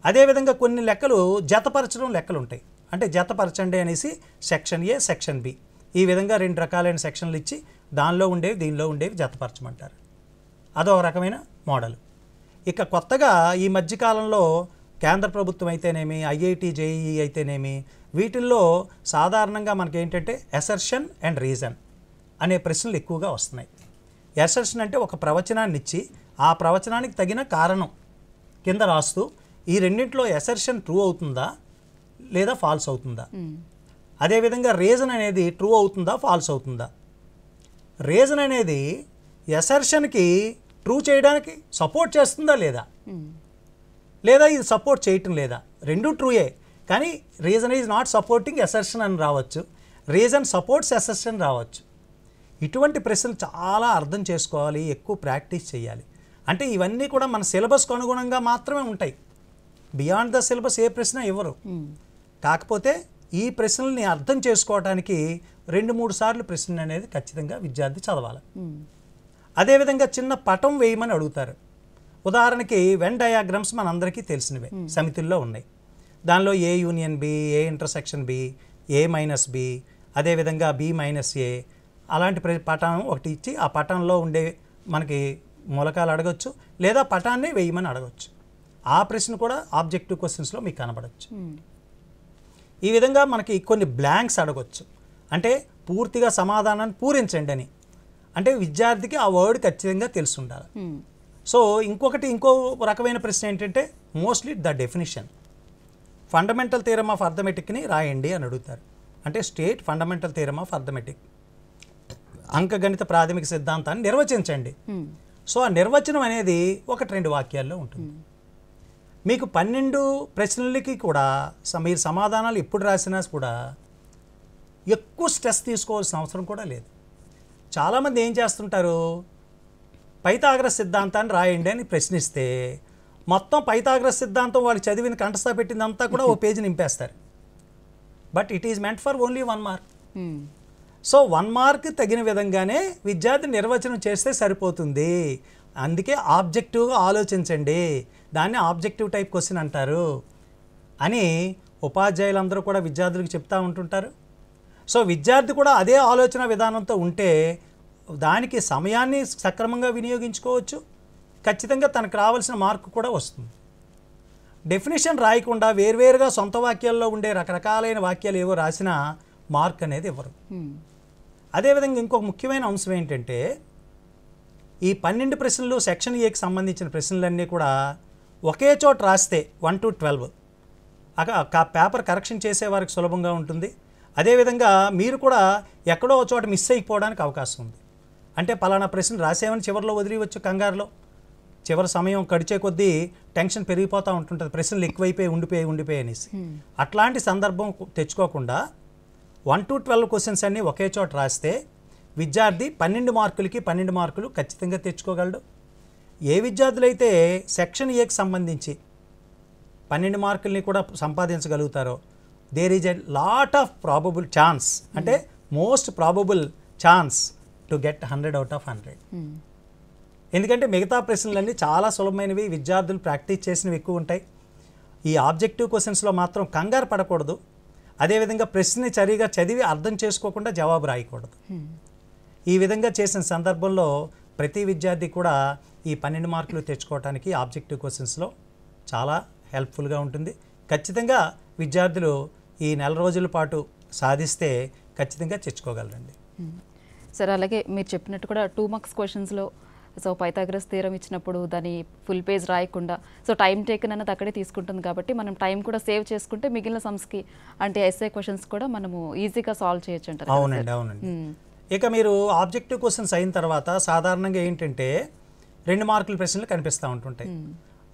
అదేవిధంగా కొన్ని లెక్కలు జతపరచడం లెక్కలు ఉంటాయి అంటే జతపరచండి అనేసి సెక్షన్ ఏ సెక్షన్ బి ఈ విధంగా రెండు రకాలైన సెక్షన్లు ఇచ్చి దానిలో ఉండేవి దీనిలో ఉండేవి జతపరచమంటారు అదో రకమైన మోడల్ ఇక కొత్తగా ఈ మధ్యకాలంలో కేంద్ర ప్రభుత్వం అయితేనేమి ఐఐటి జేఈఈ అయితేనేమి వీటిల్లో సాధారణంగా ఏంటంటే ఎసర్షన్ అండ్ రీజన్ అనే ప్రశ్నలు ఎక్కువగా వస్తున్నాయి ఎసర్షన్ అంటే ఒక ప్రవచనాన్ని ఇచ్చి ఆ ప్రవచనానికి తగిన కారణం కింద రాస్తూ ఈ రెండింటిలో ఎసర్షన్ ట్రూ అవుతుందా లేదా ఫాల్స్ అవుతుందా hmm. అదేవిధంగా రీజన్ అనేది ట్రూ అవుతుందా ఫాల్స్ అవుతుందా రీజన్ అనేది ఎసర్షన్కి ట్రూ చేయడానికి సపోర్ట్ చేస్తుందా లేదా hmm. లేదా ఇది సపోర్ట్ చేయటం లేదా రెండు ట్రూయే కానీ reason is not supporting assertion అని రావచ్చు రీజన్ సపోర్ట్స్ ఎసర్షన్ రావచ్చు ఇటువంటి ప్రశ్నలు చాలా అర్థం చేసుకోవాలి ఎక్కువ ప్రాక్టీస్ చేయాలి అంటే ఇవన్నీ కూడా మన సిలబస్కు అనుగుణంగా మాత్రమే ఉంటాయి బియాండ్ ద సిలబస్ ఏ ప్రశ్న ఇవ్వరు hmm. కాకపోతే ఈ ప్రశ్నల్ని అర్థం చేసుకోవడానికి రెండు మూడు సార్లు ప్రశ్న అనేది ఖచ్చితంగా విద్యార్థి చదవాలి hmm. అదేవిధంగా చిన్న పటం వేయమని అడుగుతారు ఉదాహరణకి వెన్ డయాగ్రామ్స్ మనందరికీ తెలిసినవే hmm. సమితుల్లో ఉన్నాయి దానిలో A union B A intersection B A minus B అదేవిధంగా బి మైనస్ ఏ అలాంటి పటం ఒకటి ఇచ్చి ఆ పటంలో ఉండే మనకి మూలకాలు అడగచ్చు లేదా పటాన్ని వేయమని అడగచ్చు ఆ ప్రశ్న కూడా ఆబ్జెక్టివ్ క్వశ్చన్స్లో మీకు కనబడవచ్చు ఈ విధంగా మనకి కొన్ని బ్లాంక్స్ అడగచ్చు అంటే పూర్తిగా సమాధానాన్ని పూరించండి అని అంటే విద్యార్థికి ఆ వర్డ్ ఖచ్చితంగా తెలిసి ఉండాలి సో ఇంకొకటి ఇంకో రకమైన ప్రశ్న ఏంటంటే mostly the definition fundamental theorem of అర్థమెటిక్ని రాయండి అని అడుగుతారు అంటే state fundamental theorem of arithmetic అంకగణిత ప్రాథమిక సిద్ధాంతాన్ని నిర్వచించండి సో ఆ నిర్వచనం అనేది ఒకటి రెండు వాక్యాల్లో ఉంటుంది మీకు పన్నెండు ప్రశ్నలకి కూడా మీరు సమాధానాలు ఎప్పుడు రాసినా కూడా ఎక్కువ స్ట్రెస్ తీసుకోవాల్సిన అవసరం కూడా లేదు చాలామంది ఏం చేస్తుంటారు పైతాగ్ర సిద్ధాంతాన్ని రాయండి అని ప్రశ్నిస్తే మొత్తం పైతాగ్ర సిద్ధాంతం వాళ్ళు చదివిన కంటస్థ పెట్టిందంతా కూడా ఓ పేజీ నింపేస్తారు but it is meant for only one mark so one mark తగిన విధంగానే విద్యార్థి నిర్వచనం చేస్తే సరిపోతుంది అందుకే ఆబ్జెక్టివ్గా ఆలోచించండి దాన్ని ఆబ్జెక్టివ్ టైప్ క్వశ్చన్ అంటారు అని ఉపాధ్యాయులందరూ కూడా విద్యార్థులకు చెప్తూ ఉంటుంటారు సో విద్యార్థి కూడా అదే ఆలోచన విధానంతో ఉంటే దానికి సమయాన్ని సక్రమంగా వినియోగించుకోవచ్చు ఖచ్చితంగా తనకు రావాల్సిన మార్కు కూడా వస్తుంది డెఫినేషన్ రాయకుండా వేర్వేరుగా సొంత వాక్యాల్లో ఉండే రకరకాలైన వాక్యాలు ఏవో రాసినా మార్క్ అనేది ఇవ్వరు అదేవిధంగా ఇంకొక ముఖ్యమైన అంశం ఏంటంటే ఈ పన్నెండు ప్రశ్నలు సెక్షన్ ఏకి సంబంధించిన ప్రశ్నలన్నీ కూడా ఒకే చోట రాస్తే వన్ టు ట్వెల్వ్ అక్క పేపర్ కరెక్షన్ చేసే వారికి సులభంగా ఉంటుంది అదేవిధంగా మీరు కూడా ఎక్కడో చోట మిస్ అయిపోవడానికి అవకాశం ఉంది అంటే పలానా ప్రశ్న రాసేమని చివరిలో వదిలివచ్చు కంగారులో చివరి సమయం గడిచే కొద్దీ టెన్షన్ పెరిగిపోతూ ఉంటుంటుంది ప్రశ్నలు ఎక్కువైపోయి ఉండిపోయి ఉండిపోయి అనేసి అట్లాంటి సందర్భం తెచ్చుకోకుండా వన్ టు ట్వెల్వ్ క్వశ్చన్స్ అన్నీ ఒకే చోట రాస్తే విద్యార్థి పన్నెండు మార్కులకి పన్నెండు మార్కులు ఖచ్చితంగా తెచ్చుకోగలడు ఏ విద్యార్థులైతే సెక్షన్ ఏకి సంబంధించి పన్నెండు మార్కుల్ని కూడా సంపాదించగలుగుతారో there is a lot of probable chance అంటే most probable chance to get hundred out of hundred ఎందుకంటే మిగతా ప్రశ్నలన్నీ చాలా సులభమైనవి విద్యార్థులు ప్రాక్టీస్ చేసినవి ఎక్కువ ఉంటాయి ఈ ఆబ్జెక్టివ్ క్వశ్చన్స్లో మాత్రం కంగారు పడకూడదు అదేవిధంగా ప్రశ్నని సరిగా చదివి అర్థం చేసుకోకుండా జవాబు రాయకూడదు hmm. ఈ విధంగా చేసిన సందర్భంలో ప్రతి విద్యార్థి కూడా ఈ పన్నెండు మార్కులు తెచ్చుకోవటానికి ఆబ్జెక్టివ్ క్వశ్చన్స్లో చాలా హెల్ప్ఫుల్గా ఉంటుంది ఖచ్చితంగా విద్యార్థులు ఈ నెల రోజుల పాటు సాధిస్తే ఖచ్చితంగా తెచ్చుకోగలరండి సార్ అలాగే మీరు చెప్పినట్టు కూడా టూ మార్క్స్ క్వశ్చన్స్లో సో పైతాగ్రస్ తీరం ఇచ్చినప్పుడు దాని ఫుల్ పేజ్ రాయకుండా సో టైం టేకన్ అన్నది అక్కడే తీసుకుంటుంది కాబట్టి మనం టైం కూడా సేవ్ చేసుకుంటే మిగిలిన సమ్స్కి అంటే ఎస్ఏ క్వశ్చన్స్ కూడా మనము ఈజీగా సాల్వ్ చేయొచ్చు అంటారు అవునండి అవునండి ఇక మీరు ఆబ్జెక్టివ్ క్వశ్చన్స్ అయిన తర్వాత సాధారణంగా ఏంటంటే రెండు మార్కుల ప్రశ్నలు కనిపిస్తూ ఉంటుంటాయి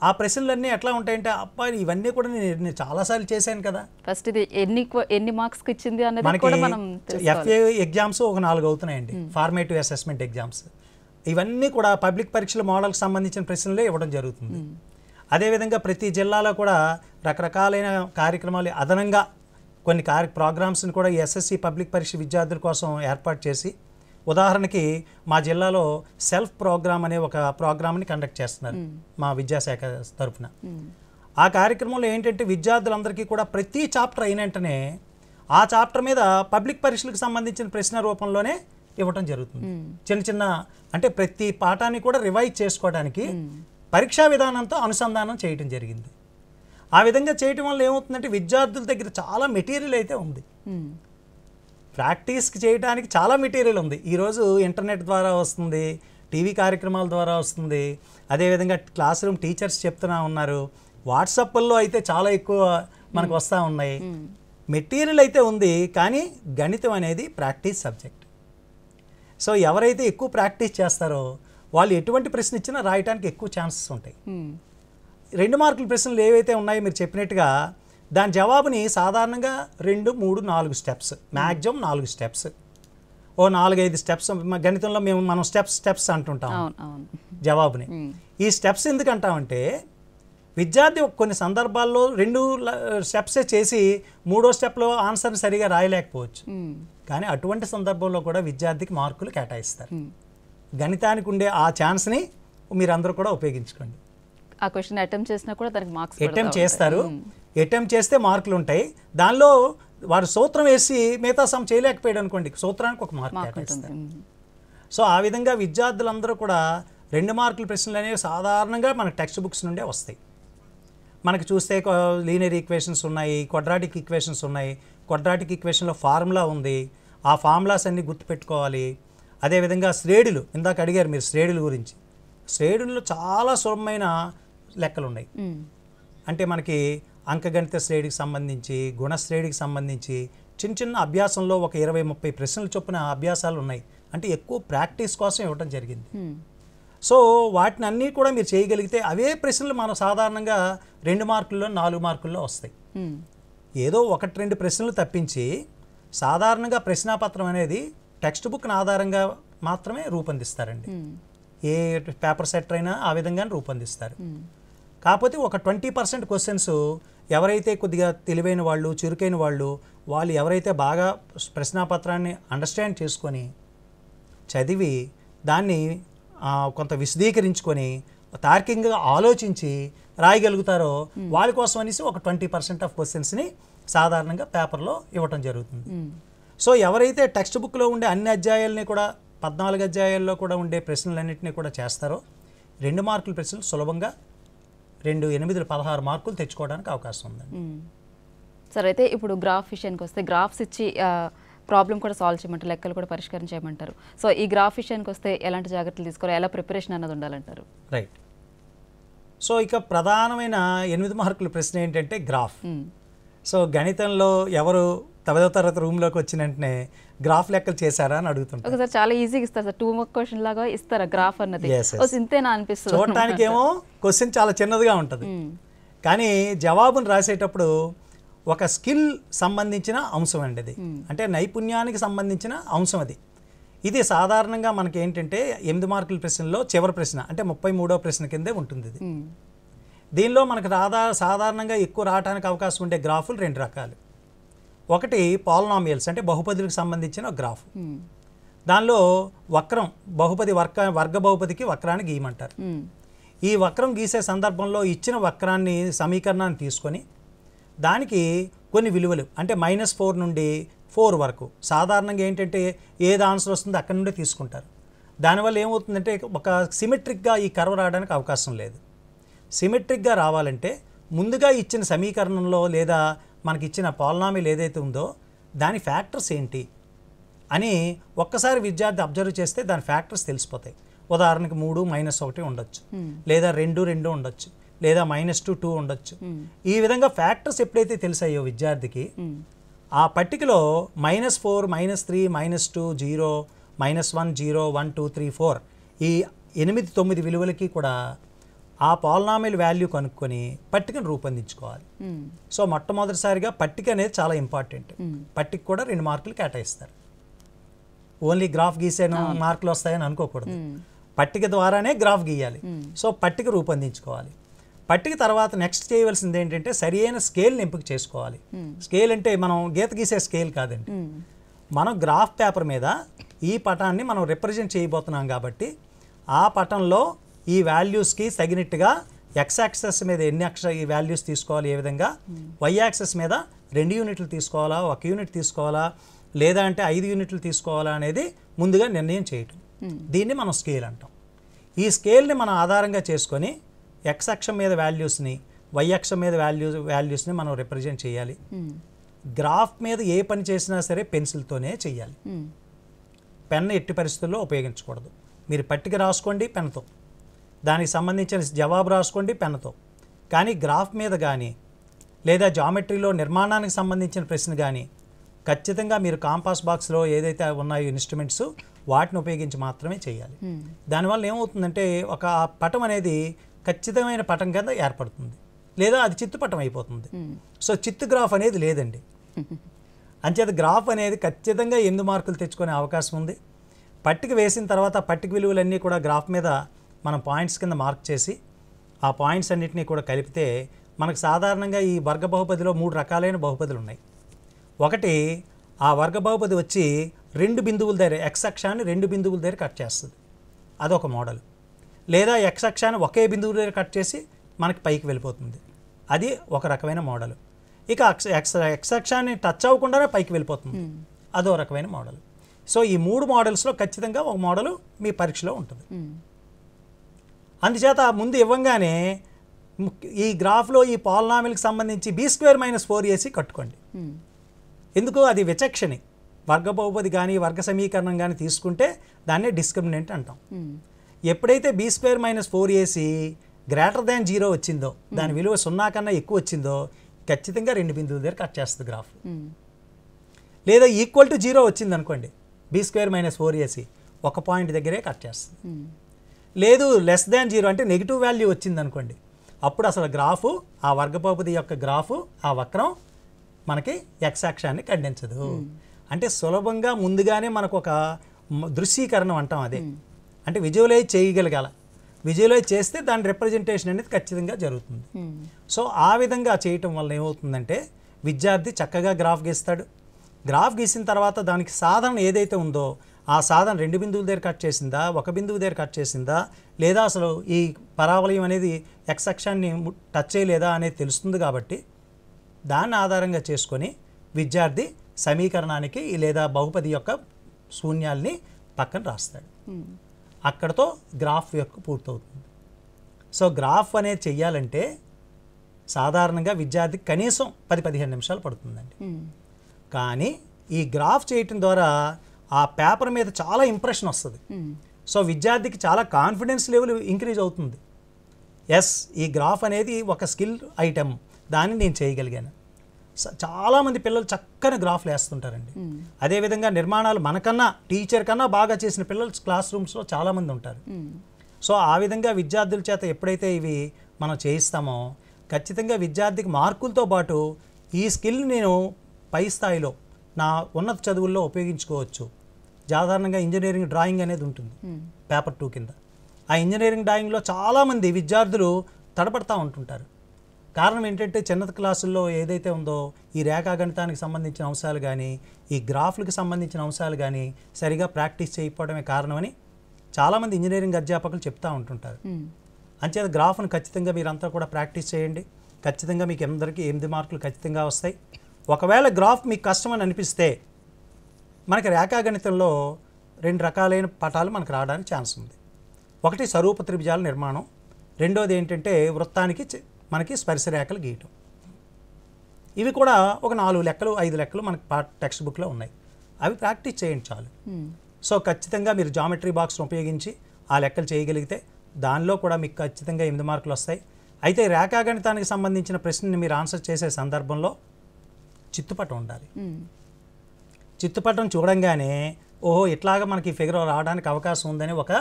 ఆ ప్రశ్నలన్నీ ఎట్లా ఉంటాయంటే అబ్బాయి ఇవన్నీ కూడా నేను చాలాసార్లు చేశాను కదా ఫస్ట్ ఇది ఎన్ని ఎన్ని మార్క్స్ ఇచ్చింది అనేది కూడా మనం ఎఫ్ఏ ఎగ్జామ్స్ ఒక నాలుగు అవుతున్నాయండి ఫార్మేటివ్ అసెస్మెంట్ ఎగ్జామ్స్ ఇవన్నీ కూడా పబ్లిక్ పరీక్షల మోడల్కి సంబంధించిన ప్రశ్నలే ఇవ్వడం జరుగుతుంది అదేవిధంగా ప్రతి జిల్లాలో కూడా రకరకాలైన కార్యక్రమాలు అదనంగా కొన్ని కార్య ప్రోగ్రామ్స్ని కూడా ఎస్ఎస్సి పబ్లిక్ పరీక్ష విద్యార్థుల కోసం ఏర్పాటు చేసి ఉదాహరణకి మా జిల్లాలో సెల్ఫ్ ప్రోగ్రామ్ అనే ఒక ప్రోగ్రామ్ని కండక్ట్ చేస్తున్నారు మా విద్యాశాఖ తరఫున ఆ కార్యక్రమంలో ఏంటంటే విద్యార్థులందరికీ కూడా ప్రతి చాప్టర్ అయిన వెంటనే ఆ చాప్టర్ మీద పబ్లిక్ పరీక్షలకు సంబంధించిన ప్రశ్న రూపంలోనే ఇవ్వటం జరుగుతుంది చిన్న చిన్న అంటే ప్రతి పాఠాన్ని కూడా రివైజ్ చేసుకోవడానికి పరీక్షా విధానంతో అనుసంధానం చేయటం జరిగింది ఆ విధంగా చేయటం వల్ల ఏమవుతుందంటే విద్యార్థుల దగ్గర చాలా మెటీరియల్ అయితే ఉంది ప్రాక్టీస్కి చేయడానికి చాలా మెటీరియల్ ఉంది ఈరోజు ఇంటర్నెట్ ద్వారా వస్తుంది టీవీ కార్యక్రమాల ద్వారా వస్తుంది అదేవిధంగా క్లాస్ రూమ్ టీచర్స్ చెప్తున్నా ఉన్నారు వాట్సాప్ల్లో అయితే చాలా ఎక్కువ మనకు వస్తూ ఉన్నాయి మెటీరియల్ అయితే ఉంది కానీ గణితం అనేది ప్రాక్టీస్ సబ్జెక్ట్ సో ఎవరైతే ఎక్కువ ప్రాక్టీస్ చేస్తారో వాళ్ళు ఎటువంటి ప్రశ్న ఇచ్చినా రాయటానికి ఎక్కువ ఛాన్సెస్ ఉంటాయి రెండు మార్కుల ప్రశ్నలు ఏవైతే ఉన్నాయో మీరు చెప్పినట్టుగా దాని జవాబుని సాధారణంగా రెండు మూడు నాలుగు స్టెప్స్ మ్యాక్సిమం నాలుగు స్టెప్స్ ఓ నాలుగైదు స్టెప్స్ గణితంలో మేము మనం స్టెప్స్ స్టెప్స్ అంటుంటాం జవాబుని ఈ స్టెప్స్ ఎందుకు అంటామంటే విద్యార్థి కొన్ని సందర్భాల్లో రెండు స్టెప్సే చేసి మూడో స్టెప్లో ఆన్సర్ని సరిగా రాయలేకపోవచ్చు కానీ అటువంటి సందర్భంలో కూడా విద్యార్థికి మార్కులు కేటాయిస్తారు గణితానికి ఉండే ఆ ఛాన్స్ని మీరందరూ కూడా ఉపయోగించుకోండి ఆ క్వశ్చన్ అటెంప్ట్ చేసినా కూడా దానికి మార్క్స్ అటెంప్ట్ చేస్తారు అటెంప్ట్ hmm. చేస్తే మార్కులు ఉంటాయి దానిలో వారు సూత్రం వేసి మిగతా సమ్ చేయలేకపోయాడు అనుకోండి సూత్రానికి ఒక మార్క్ సో hmm. ఆ విధంగా విద్యార్థులందరూ కూడా రెండు మార్కుల ప్రశ్నలు అనేవి సాధారణంగా మనకు టెక్స్ట్ బుక్స్ నుండే వస్తాయి మనకు చూస్తే లీనియర్ ఈక్వేషన్స్ ఉన్నాయి క్వడ్రాటిక్ ఈక్వేషన్స్ ఉన్నాయి క్వడ్రాటిక్ ఈక్వేషన్లో ఫార్ములా ఉంది ఆ ఫార్ములాస్ అన్నీ గుర్తుపెట్టుకోవాలి అదేవిధంగా శ్రేణులు ఇందాక అడిగారు మీరు శ్రేణుల గురించి శ్రేణుల్లో చాలా సులభమైన లెక్కలు ఉన్నాయి అంటే మనకి అంకగణిత శ్రేణికి సంబంధించి గుణశ్రేణికి సంబంధించి చిన్న చిన్న అభ్యాసంలో ఒక ఇరవై ముప్పై ప్రశ్నలు చొప్పున అభ్యాసాలు ఉన్నాయి అంటే ఎక్కువ ప్రాక్టీస్ కోసం ఇవ్వడం జరిగింది సో వాటిని అన్నీ కూడా మీరు చేయగలిగితే అవే ప్రశ్నలు మనం సాధారణంగా రెండు మార్కుల్లో నాలుగు మార్కుల్లో వస్తాయి ఏదో ఒకటి రెండు ప్రశ్నలు తప్పించి సాధారణంగా ప్రశ్నాపత్రం అనేది టెక్స్ట్ బుక్ను ఆధారంగా మాత్రమే రూపొందిస్తారండి ఏ పేపర్ సెట్ అయినా ఆ విధంగానే రూపొందిస్తారు కాకపోతే ఒక ట్వంటీ పర్సెంట్ క్వశ్చన్స్ ఎవరైతే కొద్దిగా తెలివైన వాళ్ళు చురుకైన వాళ్ళు వాళ్ళు ఎవరైతే బాగా ప్రశ్నాపత్రాన్ని అండర్స్టాండ్ చేసుకొని చదివి దాన్ని కొంత విశదీకరించుకొని తార్కింగ్గా ఆలోచించి రాయగలుగుతారో hmm. వాళ్ళ కోసం అనేసి ఒక ట్వంటీ పర్సెంట్ ఆఫ్ క్వశ్చన్స్ని సాధారణంగా పేపర్లో ఇవ్వటం జరుగుతుంది hmm. సో ఎవరైతే టెక్స్ట్ బుక్లో ఉండే అన్ని అధ్యాయాలని కూడా పద్నాలుగు అధ్యాయాల్లో కూడా ఉండే ప్రశ్నలన్నింటినీ కూడా చేస్తారో రెండు మార్కుల ప్రశ్నలు సులభంగా రెండు ఎనిమిది పదహారు మార్కులు తెచ్చుకోవడానికి అవకాశం ఉందండి సార్ అయితే ఇప్పుడు గ్రాఫ్ విషయానికి వస్తే గ్రాఫ్స్ ఇచ్చి ప్రాబ్లం కూడా సాల్వ్ చేయమంటారు లెక్కలు కూడా పరిష్కారం చేయమంటారు సో ఈ గ్రాఫ్ విషయానికి వస్తే ఎలాంటి జాగ్రత్తలు తీసుకోవాలి ఎలా ప్రిపరేషన్ అన్నది ఉండాలంటారు రైట్ సో ఇక ప్రధానమైన ఎనిమిది మార్కుల ప్రశ్న ఏంటంటే గ్రాఫ్ సో గణితంలో ఎవరు తొమ్మిదవ తరగతి రూమ్లోకి వచ్చిన వెంటనే గ్రాఫ్ లెక్కలు చేశారా అని అడుగుతుంటారు ఒకసారి చాలా ఈజీగా ఇస్తారు సార్ టూ మార్క్ క్వశ్చన్ లాగా ఇస్తారా గ్రాఫ్ అన్నది ఇంతేనా అనిపిస్తుంది చూడటానికి ఏమో క్వశ్చన్ చాలా చిన్నదిగా ఉంటుంది hmm. కానీ జవాబును రాసేటప్పుడు ఒక స్కిల్ సంబంధించిన అంశం అండి అది hmm. అంటే నైపుణ్యానికి సంబంధించిన అంశం అది ఇది సాధారణంగా మనకి ఏంటంటే ఎనిమిది మార్కుల ప్రశ్నలో చివరి ప్రశ్న అంటే ముప్పై మూడో ప్రశ్న కిందే ఉంటుంది ఇది hmm. దీనిలో మనకు సాధారణంగా ఎక్కువ రావడానికి అవకాశం ఉండే గ్రాఫులు రెండు రకాలు ఒకటి పాలనామియల్స్ అంటే బహుపదికి సంబంధించిన గ్రాఫ్ దానిలో వక్రం బహుపది వర్గ వర్గ బహుపదికి వక్రాన్ని గీయమంటారు ఈ వక్రం గీసే సందర్భంలో ఇచ్చిన వక్రాన్ని సమీకరణాన్ని తీసుకొని దానికి కొన్ని విలువలు అంటే మైనస్ ఫోర్ నుండి ఫోర్ వరకు సాధారణంగా ఏంటంటే ఏది ఆన్సర్ వస్తుందో అక్కడి నుండి తీసుకుంటారు దానివల్ల ఏమవుతుందంటే ఒక సిమెట్రిక్గా ఈ కర్వ రావడానికి అవకాశం లేదు సిమెట్రిక్గా రావాలంటే ముందుగా ఇచ్చిన సమీకరణంలో లేదా మనకి ఇచ్చిన పాలనామీలు ఏదైతే ఉందో దాని ఫ్యాక్టర్స్ ఏంటి అని ఒక్కసారి విద్యార్థి అబ్జర్వ్ చేస్తే దాని ఫ్యాక్టర్స్ తెలిసిపోతాయి ఉదాహరణకి మూడు మైనస్ ఒకటి ఉండొచ్చు లేదా రెండు రెండు ఉండొచ్చు లేదా మైనస్ టూ టూ ఉండొచ్చు ఈ విధంగా ఫ్యాక్టర్స్ ఎప్పుడైతే తెలిసాయో విద్యార్థికి ఆ పట్టికలో minus four minus three minus two zero minus one zero one two three four ఈ ఎనిమిది తొమ్మిది విలువలకి కూడా ఆ పాలనామిల్ వాల్యూ కనుక్కొని పట్టికను రూపొందించుకోవాలి hmm. సో మొట్టమొదటిసారిగా పట్టిక అనేది చాలా ఇంపార్టెంట్ hmm. పట్టిక కూడా రెండు మార్కులు కేటాయిస్తారు ఓన్లీ గ్రాఫ్ గీసే మార్కులు వస్తాయని అనుకోకూడదు hmm. పట్టిక ద్వారానే గ్రాఫ్ గీయాలి సో పట్టిక రూపొందించుకోవాలి పట్టిక తర్వాత నెక్స్ట్ చేయవలసింది ఏంటంటే సరి అయిన స్కేల్ని ఎంపిక చేసుకోవాలి స్కేల్ అంటే మనం గీత గీసే స్కేల్ కాదండి మనం గ్రాఫ్ పేపర్ మీద ఈ పటాన్ని మనం రిప్రజెంట్ చేయబోతున్నాం కాబట్టి ఆ పటంలో ఈ వాల్యూస్కి తగినట్టుగా ఎక్స్ యాక్సెస్ మీద ఎన్ని అక్ష ఈ వాల్యూస్ తీసుకోవాలి ఏ విధంగా వై యాక్సెస్ మీద రెండు యూనిట్లు తీసుకోవాలా ఒక యూనిట్ తీసుకోవాలా లేదా అంటే ఐదు యూనిట్లు తీసుకోవాలా అనేది ముందుగా నిర్ణయం చేయటం hmm. దీన్ని మనం స్కేల్ అంటాం ఈ స్కేల్ని మనం ఆధారంగా చేసుకొని ఎక్స్ అక్షం మీద వాల్యూస్ని వై అక్షం మీద వాల్యూ వాల్యూస్ని మనం రిప్రజెంట్ చేయాలి గ్రాఫ్ hmm. మీద ఏ పని చేసినా సరే పెన్సిల్తోనే చేయాలి పెన్ hmm. ఎట్టి పరిస్థితుల్లో ఉపయోగించకూడదు మీరు పట్టిక రాసుకోండి పెన్తో దానికి సంబంధించిన జవాబు రాసుకోండి పెన్తో కానీ గ్రాఫ్ మీద కానీ లేదా జామెట్రీలో నిర్మాణానికి సంబంధించిన ప్రశ్న కానీ ఖచ్చితంగా మీరు కాంపాస్ బాక్స్లో ఏదైతే ఉన్నాయో ఇన్స్ట్రుమెంట్స్ వాటిని ఉపయోగించి మాత్రమే చేయాలి దానివల్ల ఏమవుతుందంటే ఒక పటం అనేది ఖచ్చితమైన పటం కింద ఏర్పడుతుంది లేదా అది చిత్తు పటం అయిపోతుంది సో చిత్తు గ్రాఫ్ అనేది లేదండి అంచేత గ్రాఫ్ అనేది ఖచ్చితంగా ఎనిమిది మార్కులు తెచ్చుకునే అవకాశం ఉంది పట్టిక వేసిన తర్వాత పట్టిక విలువలన్నీ కూడా గ్రాఫ్ మీద మనం పాయింట్స్ కింద మార్క్ చేసి ఆ పాయింట్స్ అన్నింటినీ కూడా కలిపితే మనకు సాధారణంగా ఈ వర్గ బహుపదిలో మూడు రకాలైన బహుపదులు ఉన్నాయి ఒకటి ఆ వర్గ బహుపది వచ్చి రెండు బిందువుల దగ్గర ఎక్స్ అక్షాన్ని రెండు బిందువుల దగ్గర కట్ చేస్తుంది అదొక మోడల్ లేదా ఎక్స్ అక్షాన్ని ఒకే బిందువు దగ్గర కట్ చేసి మనకి పైకి వెళ్ళిపోతుంది అది ఒక రకమైన మోడల్ ఇక అక్ష ఎక్స్ ఎక్స్ అక్షాన్ని టచ్ అవ్వకుండానే పైకి వెళ్ళిపోతుంది అదో రకమైన మోడల్ సో ఈ మూడు మోడల్స్లో ఖచ్చితంగా ఒక మోడల్ మీ పరీక్షలో ఉంటుంది అందుచేత ముందు ఇవ్వంగానే ఈ గ్రాఫ్లో ఈ పాలనామిల్కి సంబంధించి బీ స్క్వేర్ మైనస్ ఫోర్ వేసి కట్టుకోండి ఎందుకు అది విచక్షణి వర్గ బహుపది కానీ వర్గ సమీకరణం కానీ తీసుకుంటే దాన్నే డిస్క్రిమినెంట్ అంటాం ఎప్పుడైతే బీ స్క్వేర్ మైనస్ ఫోర్ వేసి గ్రేటర్ దాన్ జీరో వచ్చిందో దాని విలువ సున్నా కన్నా ఎక్కువ వచ్చిందో ఖచ్చితంగా రెండు బిందువుల దగ్గర కట్ చేస్తుంది గ్రాఫ్ లేదా ఈక్వల్ టు జీరో వచ్చింది అనుకోండి బీ స్క్వేర్ మైనస్ ఫోర్ వేసి ఒక పాయింట్ దగ్గరే కట్ చేస్తుంది లేదు లెస్ దాన్ జీరో అంటే నెగిటివ్ వాల్యూ వచ్చింది అనుకోండి అప్పుడు అసలు గ్రాఫు ఆ వర్గపోపతి యొక్క గ్రాఫు ఆ వక్రం మనకి ఎక్సాక్షాన్ని ఖండించదు hmm. అంటే సులభంగా ముందుగానే మనకు ఒక దృశ్యీకరణం అంటాం అదే hmm. అంటే విజువలైజ్ చేయగలగాల విజువలైజ్ చేస్తే దాని రిప్రజెంటేషన్ అనేది ఖచ్చితంగా జరుగుతుంది hmm. సో ఆ విధంగా చేయటం వల్ల ఏమవుతుందంటే విద్యార్థి చక్కగా గ్రాఫ్ గీస్తాడు గ్రాఫ్ గీసిన తర్వాత దానికి సాధన ఏదైతే ఉందో ఆ సాధన రెండు బిందువుల దగ్గర కట్ చేసిందా ఒక బిందువు దగ్గర కట్ చేసిందా లేదా అసలు ఈ పరావలయం అనేది ఎక్సక్షాన్ని టచ్ చేయలేదా అనేది తెలుస్తుంది కాబట్టి దాన్ని ఆధారంగా చేసుకొని విద్యార్థి సమీకరణానికి లేదా బహుపది యొక్క శూన్యాల్ని పక్కన రాస్తాడు అక్కడతో గ్రాఫ్ యొక్క పూర్తవుతుంది సో గ్రాఫ్ అనేది చెయ్యాలంటే సాధారణంగా విద్యార్థికి కనీసం పది పదిహేను నిమిషాలు పడుతుందండి కానీ ఈ గ్రాఫ్ చేయటం ద్వారా ఆ పేపర్ మీద చాలా ఇంప్రెషన్ వస్తుంది సో విద్యార్థికి చాలా కాన్ఫిడెన్స్ లెవెల్ ఇంక్రీజ్ అవుతుంది ఎస్ ఈ గ్రాఫ్ అనేది ఒక స్కిల్ ఐటెం దాన్ని నేను చేయగలిగాను చాలామంది పిల్లలు చక్కని గ్రాఫ్లు వేస్తుంటారండి hmm. అదేవిధంగా నిర్మాణాలు మనకన్నా టీచర్ కన్నా బాగా చేసిన పిల్లలు క్లాస్ రూమ్స్లో చాలామంది ఉంటారు hmm. సో ఆ విధంగా విద్యార్థుల చేత ఎప్పుడైతే ఇవి మనం చేయిస్తామో ఖచ్చితంగా విద్యార్థికి మార్కులతో పాటు ఈ స్కిల్ నేను పై స్థాయిలో నా ఉన్నత చదువుల్లో ఉపయోగించుకోవచ్చు సాధారణంగా ఇంజనీరింగ్ డ్రాయింగ్ అనేది ఉంటుంది hmm. పేపర్ టూ కింద ఆ ఇంజనీరింగ్ డ్రాయింగ్లో చాలామంది విద్యార్థులు తడబడతా ఉంటుంటారు కారణం ఏంటంటే చిన్న క్లాసుల్లో ఏదైతే ఉందో ఈ రేఖాగణితానికి సంబంధించిన అంశాలు కానీ ఈ గ్రాఫ్లకు సంబంధించిన అంశాలు కానీ సరిగా ప్రాక్టీస్ చేయకపోవడమే కారణమని చాలామంది ఇంజనీరింగ్ అధ్యాపకులు చెప్తూ ఉంటుంటారు hmm. అంచేత గ్రాఫ్ను ఖచ్చితంగా మీరంతా కూడా ప్రాక్టీస్ చేయండి ఖచ్చితంగా మీకు అందరికీ ఎనిమిది మార్కులు ఖచ్చితంగా వస్తాయి ఒకవేళ గ్రాఫ్ మీకు కష్టం అని అనిపిస్తే మనకి రేఖాగణితంలో రెండు రకాలైన పటాలు మనకు రావడానికి ఛాన్స్ ఉంది ఒకటి స్వరూప త్రిభుజాల నిర్మాణం రెండోది ఏంటంటే వృత్తానికి మనకి స్పర్శ రేఖలు గీయటం ఇవి కూడా ఒక నాలుగు లెక్కలు ఐదు లెక్కలు మనకి పా టెక్స్ట్ బుక్లో ఉన్నాయి అవి ప్రాక్టీస్ చేయండి చాలు సో ఖచ్చితంగా మీరు జామెట్రీ బాక్స్ ఉపయోగించి ఆ లెక్కలు చేయగలిగితే దానిలో కూడా మీకు ఖచ్చితంగా ఎనిమిది మార్కులు వస్తాయి అయితే రేఖాగణితానికి సంబంధించిన ప్రశ్నని మీరు ఆన్సర్ చేసే సందర్భంలో చిత్తుపట ఉండాలి చిత్తుపటం చూడంగానే ఓహో ఇట్లాగా మనకి ఫిగర్ రావడానికి అవకాశం ఉందని ఒక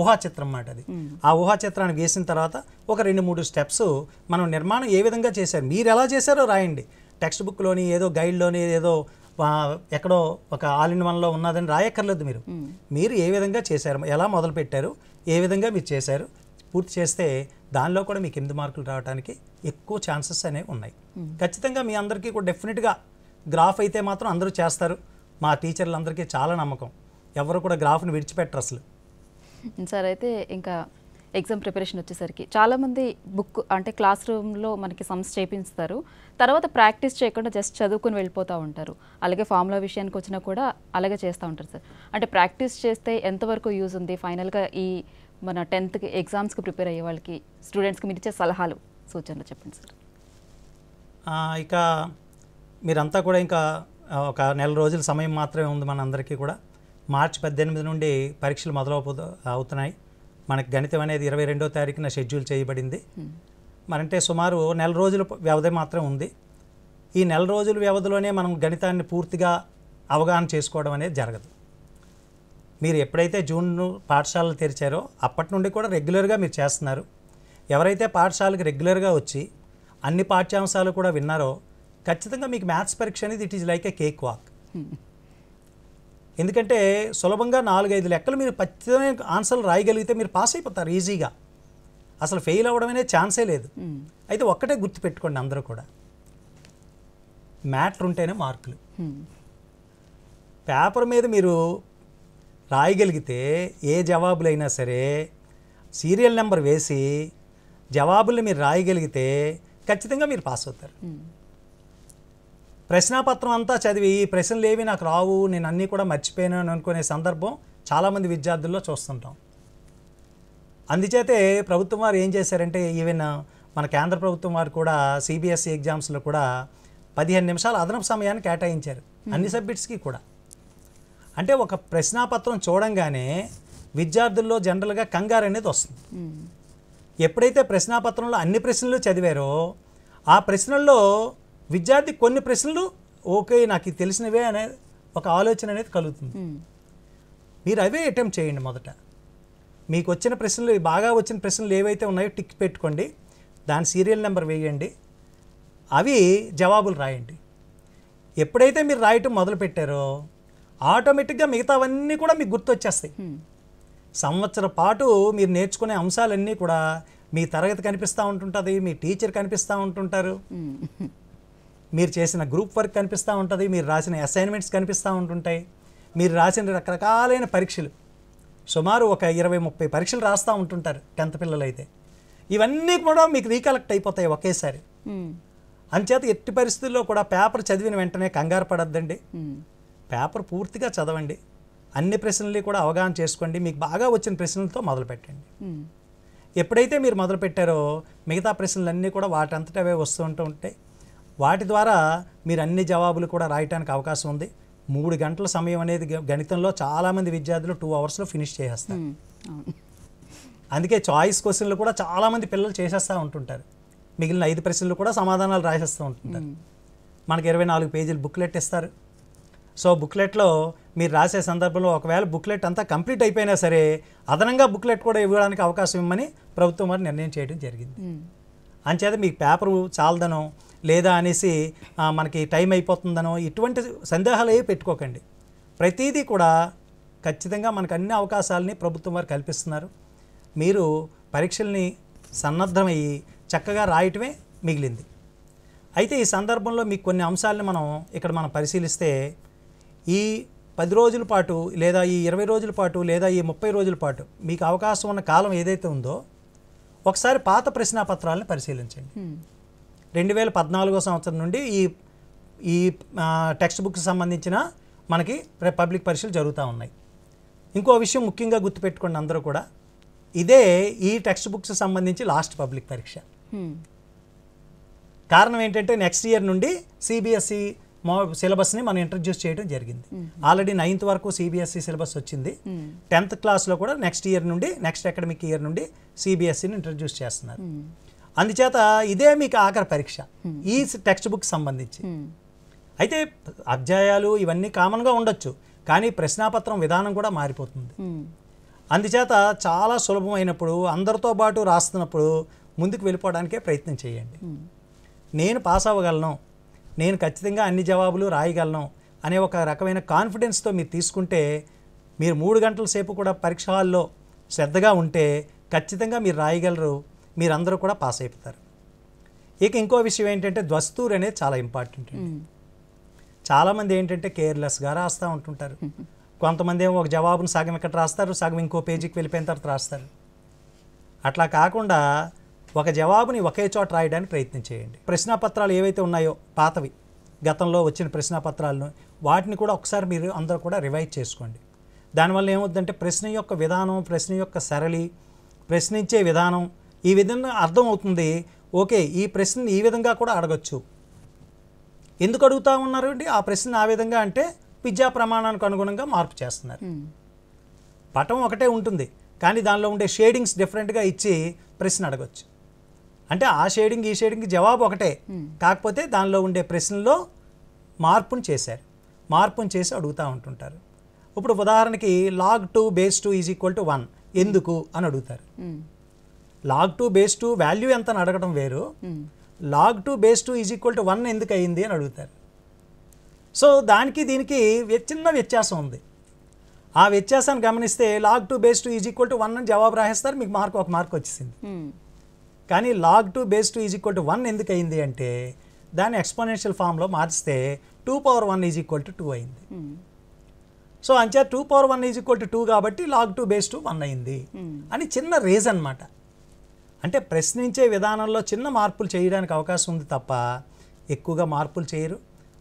ఊహాచిత్రం అన్నమాట అది ఆ ఊహాచిత్రాన్ని వేసిన తర్వాత ఒక రెండు మూడు స్టెప్స్ మనం నిర్మాణం ఏ విధంగా చేశారు మీరు ఎలా చేశారో రాయండి టెక్స్ట్ బుక్లోని ఏదో గైడ్లోని ఏదో ఎక్కడో ఒక ఆల్ ఇన్ వన్లో ఉన్నదని రాయక్కర్లేదు మీరు మీరు ఏ విధంగా చేశారు ఎలా మొదలు పెట్టారు ఏ విధంగా మీరు చేశారు పూర్తి చేస్తే దానిలో కూడా మీకు ఎనిమిది మార్కులు రావడానికి ఎక్కువ ఛాన్సెస్ అనేవి ఉన్నాయి ఖచ్చితంగా మీ అందరికీ కూడా డెఫినెట్గా గ్రాఫ్ అయితే మాత్రం అందరూ చేస్తారు మా టీచర్లందరికీ చాలా నమ్మకం ఎవరు కూడా గ్రాఫ్ని విడిచిపెట్టరు అసలు సార్ అయితే ఇంకా ఎగ్జామ్ ప్రిపరేషన్ వచ్చేసరికి చాలామంది బుక్ అంటే క్లాస్ రూమ్లో మనకి సమ్స్ చేపిస్తారు తర్వాత ప్రాక్టీస్ చేయకుండా జస్ట్ చదువుకుని వెళ్ళిపోతూ ఉంటారు అలాగే ఫార్ములా విషయానికి వచ్చినా కూడా అలాగే చేస్తూ ఉంటారు సార్ అంటే ప్రాక్టీస్ చేస్తే ఎంతవరకు యూజ్ ఉంది ఫైనల్గా ఈ మన టెన్త్కి ఎగ్జామ్స్కి ప్రిపేర్ అయ్యే వాళ్ళకి స్టూడెంట్స్కి మీరు ఇచ్చే సలహాలు సూచనలు చెప్పండి సార్ ఇక మీరంతా కూడా ఇంకా ఒక నెల రోజుల సమయం మాత్రమే ఉంది మనందరికీ కూడా మార్చి పద్దెనిమిది నుండి పరీక్షలు మొదలవు అవుతున్నాయి మనకి గణితం అనేది ఇరవై రెండో తారీఖున షెడ్యూల్ చేయబడింది మరంటే సుమారు నెల రోజుల వ్యవధి మాత్రం ఉంది ఈ నెల రోజుల వ్యవధిలోనే మనం గణితాన్ని పూర్తిగా అవగాహన చేసుకోవడం అనేది జరగదు మీరు ఎప్పుడైతే జూన్ పాఠశాలలు తెరిచారో అప్పటి నుండి కూడా రెగ్యులర్గా మీరు చేస్తున్నారు ఎవరైతే పాఠశాలకు రెగ్యులర్గా వచ్చి అన్ని పాఠ్యాంశాలు కూడా విన్నారో ఖచ్చితంగా మీకు మ్యాథ్స్ పరీక్ష అనేది it is like a cake walk ఎందుకంటే సులభంగా నాలుగైదు లెక్కలు మీరు ఖచ్చితమైన ఆన్సర్లు రాయగలిగితే మీరు పాస్ అయిపోతారు ఈజీగా అసలు ఫెయిల్ అవ్వడమనే ఛాన్సే లేదు hmm. అయితే ఒక్కటే గుర్తుపెట్టుకోండి అందరూ కూడా మ్యాటర్ ఉంటేనే మార్కులు hmm. పేపర్ మీద మీరు రాయగలిగితే ఏ జవాబులైనా సరే సీరియల్ నెంబర్ వేసి జవాబులు మీరు రాయగలిగితే ఖచ్చితంగా మీరు పాస్ అవుతారు hmm. ప్రశ్నపత్రం అంతా చదివి ఈ ప్రశ్నలు ఏవి నాకు రావు నేను అన్నీ కూడా మర్చిపోయాను అనుకునే సందర్భం చాలామంది విద్యార్థుల్లో చూస్తుంటాం అందుచేతే ప్రభుత్వం వారు ఏం చేశారంటే ఈవెన్ మన కేంద్ర ప్రభుత్వం వారు కూడా సిబిఎస్ఈ ఎగ్జామ్స్లో కూడా పదిహేను నిమిషాల అదనపు సమయాన్ని కేటాయించారు అన్ని సబ్జెక్ట్స్కి కూడా అంటే ఒక ప్రశ్నాపత్రం చూడంగానే విద్యార్థుల్లో జనరల్గా కంగారు అనేది వస్తుంది ఎప్పుడైతే ప్రశ్నాపత్రంలో అన్ని ప్రశ్నలు చదివారో ఆ ప్రశ్నల్లో విద్యార్థి కొన్ని ప్రశ్నలు ఓకే నాకు తెలిసినవే అనే ఒక ఆలోచన అనేది కలుగుతుంది మీరు అవే అటెంప్ట్ చేయండి మొదట మీకు వచ్చిన ప్రశ్నలు బాగా వచ్చిన ప్రశ్నలు ఏవైతే ఉన్నాయో టిక్ పెట్టుకోండి దాని సీరియల్ నెంబర్ వేయండి అవి జవాబులు రాయండి ఎప్పుడైతే మీరు రాయటం మొదలు పెట్టారో ఆటోమేటిక్గా మిగతావన్నీ కూడా మీకు గుర్తొచ్చేస్తాయి సంవత్సర పాటు మీరు నేర్చుకునే అంశాలన్నీ కూడా మీ తరగతి కనిపిస్తూ ఉంటుంటుంది మీ టీచర్ కనిపిస్తూ ఉంటుంటారు మీరు చేసిన గ్రూప్ వర్క్ కనిపిస్తూ ఉంటుంది మీరు రాసిన అసైన్మెంట్స్ కనిపిస్తూ ఉంటుంటాయి మీరు రాసిన రకరకాలైన పరీక్షలు సుమారు ఒక ఇరవై ముప్పై పరీక్షలు రాస్తూ ఉంటుంటారు టెన్త్ పిల్లలు అయితే ఇవన్నీ కూడా మీకు రీకలెక్ట్ అయిపోతాయి ఒకేసారి అంచేత ఎట్టి పరిస్థితుల్లో కూడా పేపర్ చదివిన వెంటనే కంగారు పడద్దండి పేపర్ పూర్తిగా చదవండి అన్ని ప్రశ్నలు కూడా అవగాహన చేసుకోండి మీకు బాగా వచ్చిన ప్రశ్నలతో మొదలుపెట్టండి ఎప్పుడైతే మీరు మొదలుపెట్టారో మిగతా ప్రశ్నలన్నీ కూడా వాటంతటవే వస్తూ ఉంటూ ఉంటాయి వాటి ద్వారా మీరు అన్ని జవాబులు కూడా రాయటానికి అవకాశం ఉంది మూడు గంటల సమయం అనేది గణితంలో చాలామంది విద్యార్థులు టూ అవర్స్లో ఫినిష్ చేసేస్తారు అందుకే చాయిస్ క్వశ్చన్లు కూడా చాలామంది పిల్లలు చేసేస్తూ ఉంటుంటారు మిగిలిన ఐదు ప్రశ్నలు కూడా సమాధానాలు రాసేస్తూ ఉంటుంటారు మనకి ఇరవై నాలుగు పేజీలు బుక్లెట్ ఇస్తారు సో బుక్లెట్లో మీరు రాసే సందర్భంలో ఒకవేళ బుక్లెట్ అంతా కంప్లీట్ అయిపోయినా సరే అదనంగా బుక్లెట్ కూడా ఇవ్వడానికి అవకాశం ఇవ్వమని ప్రభుత్వం వారు నిర్ణయం చేయడం జరిగింది అంచేత మీకు పేపరు చాలదనం లేదా అనేసి మనకి టైం అయిపోతుందనో ఇటువంటి సందేహాలు ఏ పెట్టుకోకండి ప్రతిదీ కూడా ఖచ్చితంగా మనకు అన్ని అవకాశాలని ప్రభుత్వం వారు కల్పిస్తున్నారు మీరు పరీక్షల్ని సన్నద్ధమయ్యి చక్కగా రాయటమే మిగిలింది అయితే ఈ సందర్భంలో మీకు కొన్ని అంశాలను మనం ఇక్కడ మనం పరిశీలిస్తే ఈ పది రోజుల పాటు లేదా ఈ ఇరవై రోజుల పాటు లేదా ఈ ముప్పై రోజుల పాటు మీకు అవకాశం ఉన్న కాలం ఏదైతే ఉందో ఒకసారి పాత ప్రశ్నాపత్రాలను పరిశీలించండి రెండు వేల పద్నాలుగో సంవత్సరం నుండి ఈ ఈ టెక్స్ట్ బుక్కి సంబంధించిన మనకి పబ్లిక్ పరీక్షలు జరుగుతూ ఉన్నాయి ఇంకో విషయం ముఖ్యంగా గుర్తుపెట్టుకోండి అందరూ కూడా ఇదే ఈ టెక్స్ట్ బుక్స్ సంబంధించి లాస్ట్ పబ్లిక్ పరీక్ష కారణం ఏంటంటే నెక్స్ట్ ఇయర్ నుండి సిబిఎస్ఈ సిలబస్ని మనం ఇంట్రడ్యూస్ చేయడం జరిగింది ఆల్రెడీ నైన్త్ వరకు సిబిఎస్ఈ సిలబస్ వచ్చింది టెన్త్ క్లాస్లో కూడా నెక్స్ట్ ఇయర్ నుండి నెక్స్ట్ అకాడమిక్ ఇయర్ నుండి సిబిఎస్ఈని ఇంట్రడ్యూస్ చేస్తున్నారు అందుచేత ఇదే మీకు ఆఖరి పరీక్ష ఈ టెక్స్ట్ బుక్ సంబంధించి అయితే అధ్యాయాలు ఇవన్నీ కామన్గా ఉండొచ్చు కానీ ప్రశ్నాపత్రం విధానం కూడా మారిపోతుంది అందుచేత చాలా సులభమైనప్పుడు అందరితో పాటు రాస్తున్నప్పుడు ముందుకు వెళ్ళిపోవడానికే ప్రయత్నం చేయండి నేను పాస్ అవ్వగలను నేను ఖచ్చితంగా అన్ని జవాబులు రాయగలను అనే ఒక రకమైన కాన్ఫిడెన్స్తో మీరు తీసుకుంటే మీరు మూడు గంటల సేపు కూడా పరీక్ష హాల్లో శ్రద్ధగా ఉంటే ఖచ్చితంగా మీరు రాయగలరు మీరందరూ కూడా పాస్ అయిపోతారు ఇక ఇంకో విషయం ఏంటంటే ద్వస్తూర్ అనేది చాలా ఇంపార్టెంట్ చాలామంది ఏంటంటే కేర్లెస్గా రాస్తూ ఉంటుంటారు కొంతమంది ఏమో ఒక జవాబును సగం ఇక్కడ రాస్తారు సగం ఇంకో పేజీకి వెళ్ళిపోయిన తర్వాత రాస్తారు అట్లా కాకుండా ఒక జవాబుని ఒకే చోట రాయడానికి ప్రయత్నం చేయండి ప్రశ్నాపత్రాలు ఏవైతే ఉన్నాయో పాతవి గతంలో వచ్చిన ప్రశ్నాపత్రాలను వాటిని కూడా ఒకసారి మీరు అందరూ కూడా రివైజ్ చేసుకోండి దానివల్ల ఏమవుతుందంటే ప్రశ్న యొక్క విధానం ప్రశ్న యొక్క సరళి ప్రశ్నించే విధానం ఈ విధంగా అర్థం అవుతుంది ఓకే ఈ ప్రశ్నని ఈ విధంగా కూడా అడగచ్చు ఎందుకు అడుగుతా ఉన్నారు అంటే ఆ ప్రశ్న ఆ విధంగా అంటే పిజ్జా ప్రమాణానికి అనుగుణంగా మార్పు చేస్తున్నారు పటం ఒకటే ఉంటుంది కానీ దానిలో ఉండే షేడింగ్స్ డిఫరెంట్గా ఇచ్చి ప్రశ్న అడగచ్చు అంటే ఆ షేడింగ్ ఈ షేడింగ్ జవాబు ఒకటే కాకపోతే దానిలో ఉండే ప్రశ్నలో మార్పును చేశారు మార్పును చేసి అడుగుతూ ఉంటుంటారు ఇప్పుడు ఉదాహరణకి log two base two is equal to one ఎందుకు అని అడుగుతారు log two base two value ఎంత అని అడగడం వేరు log two base two is equal to one ఎందుకు అయ్యింది అని అడుగుతారు సో దానికి దీనికి చిన్న వ్యత్యాసం ఉంది ఆ వ్యత్యాసాన్ని గమనిస్తే log two base two is equal to one అని జవాబు రాసేస్తారు మీకు మార్క్ ఒక మార్క్ వచ్చేసింది hmm. కానీ log two base two is equal to one ఎందుకు అయింది అంటే దాన్ని ఎక్స్పోనెన్షియల్ ఫామ్లో మార్చితే two power one is equal to two అయింది hmm. సో అంచే two power one is equal to two కాబట్టి log two base two one అయింది hmm. అని చిన్న రీజన్ అనమాట అంటే ప్రశ్నించే విధానంలో చిన్న మార్పులు చేయడానికి అవకాశం ఉంది తప్ప ఎక్కువగా మార్పులు చేయరు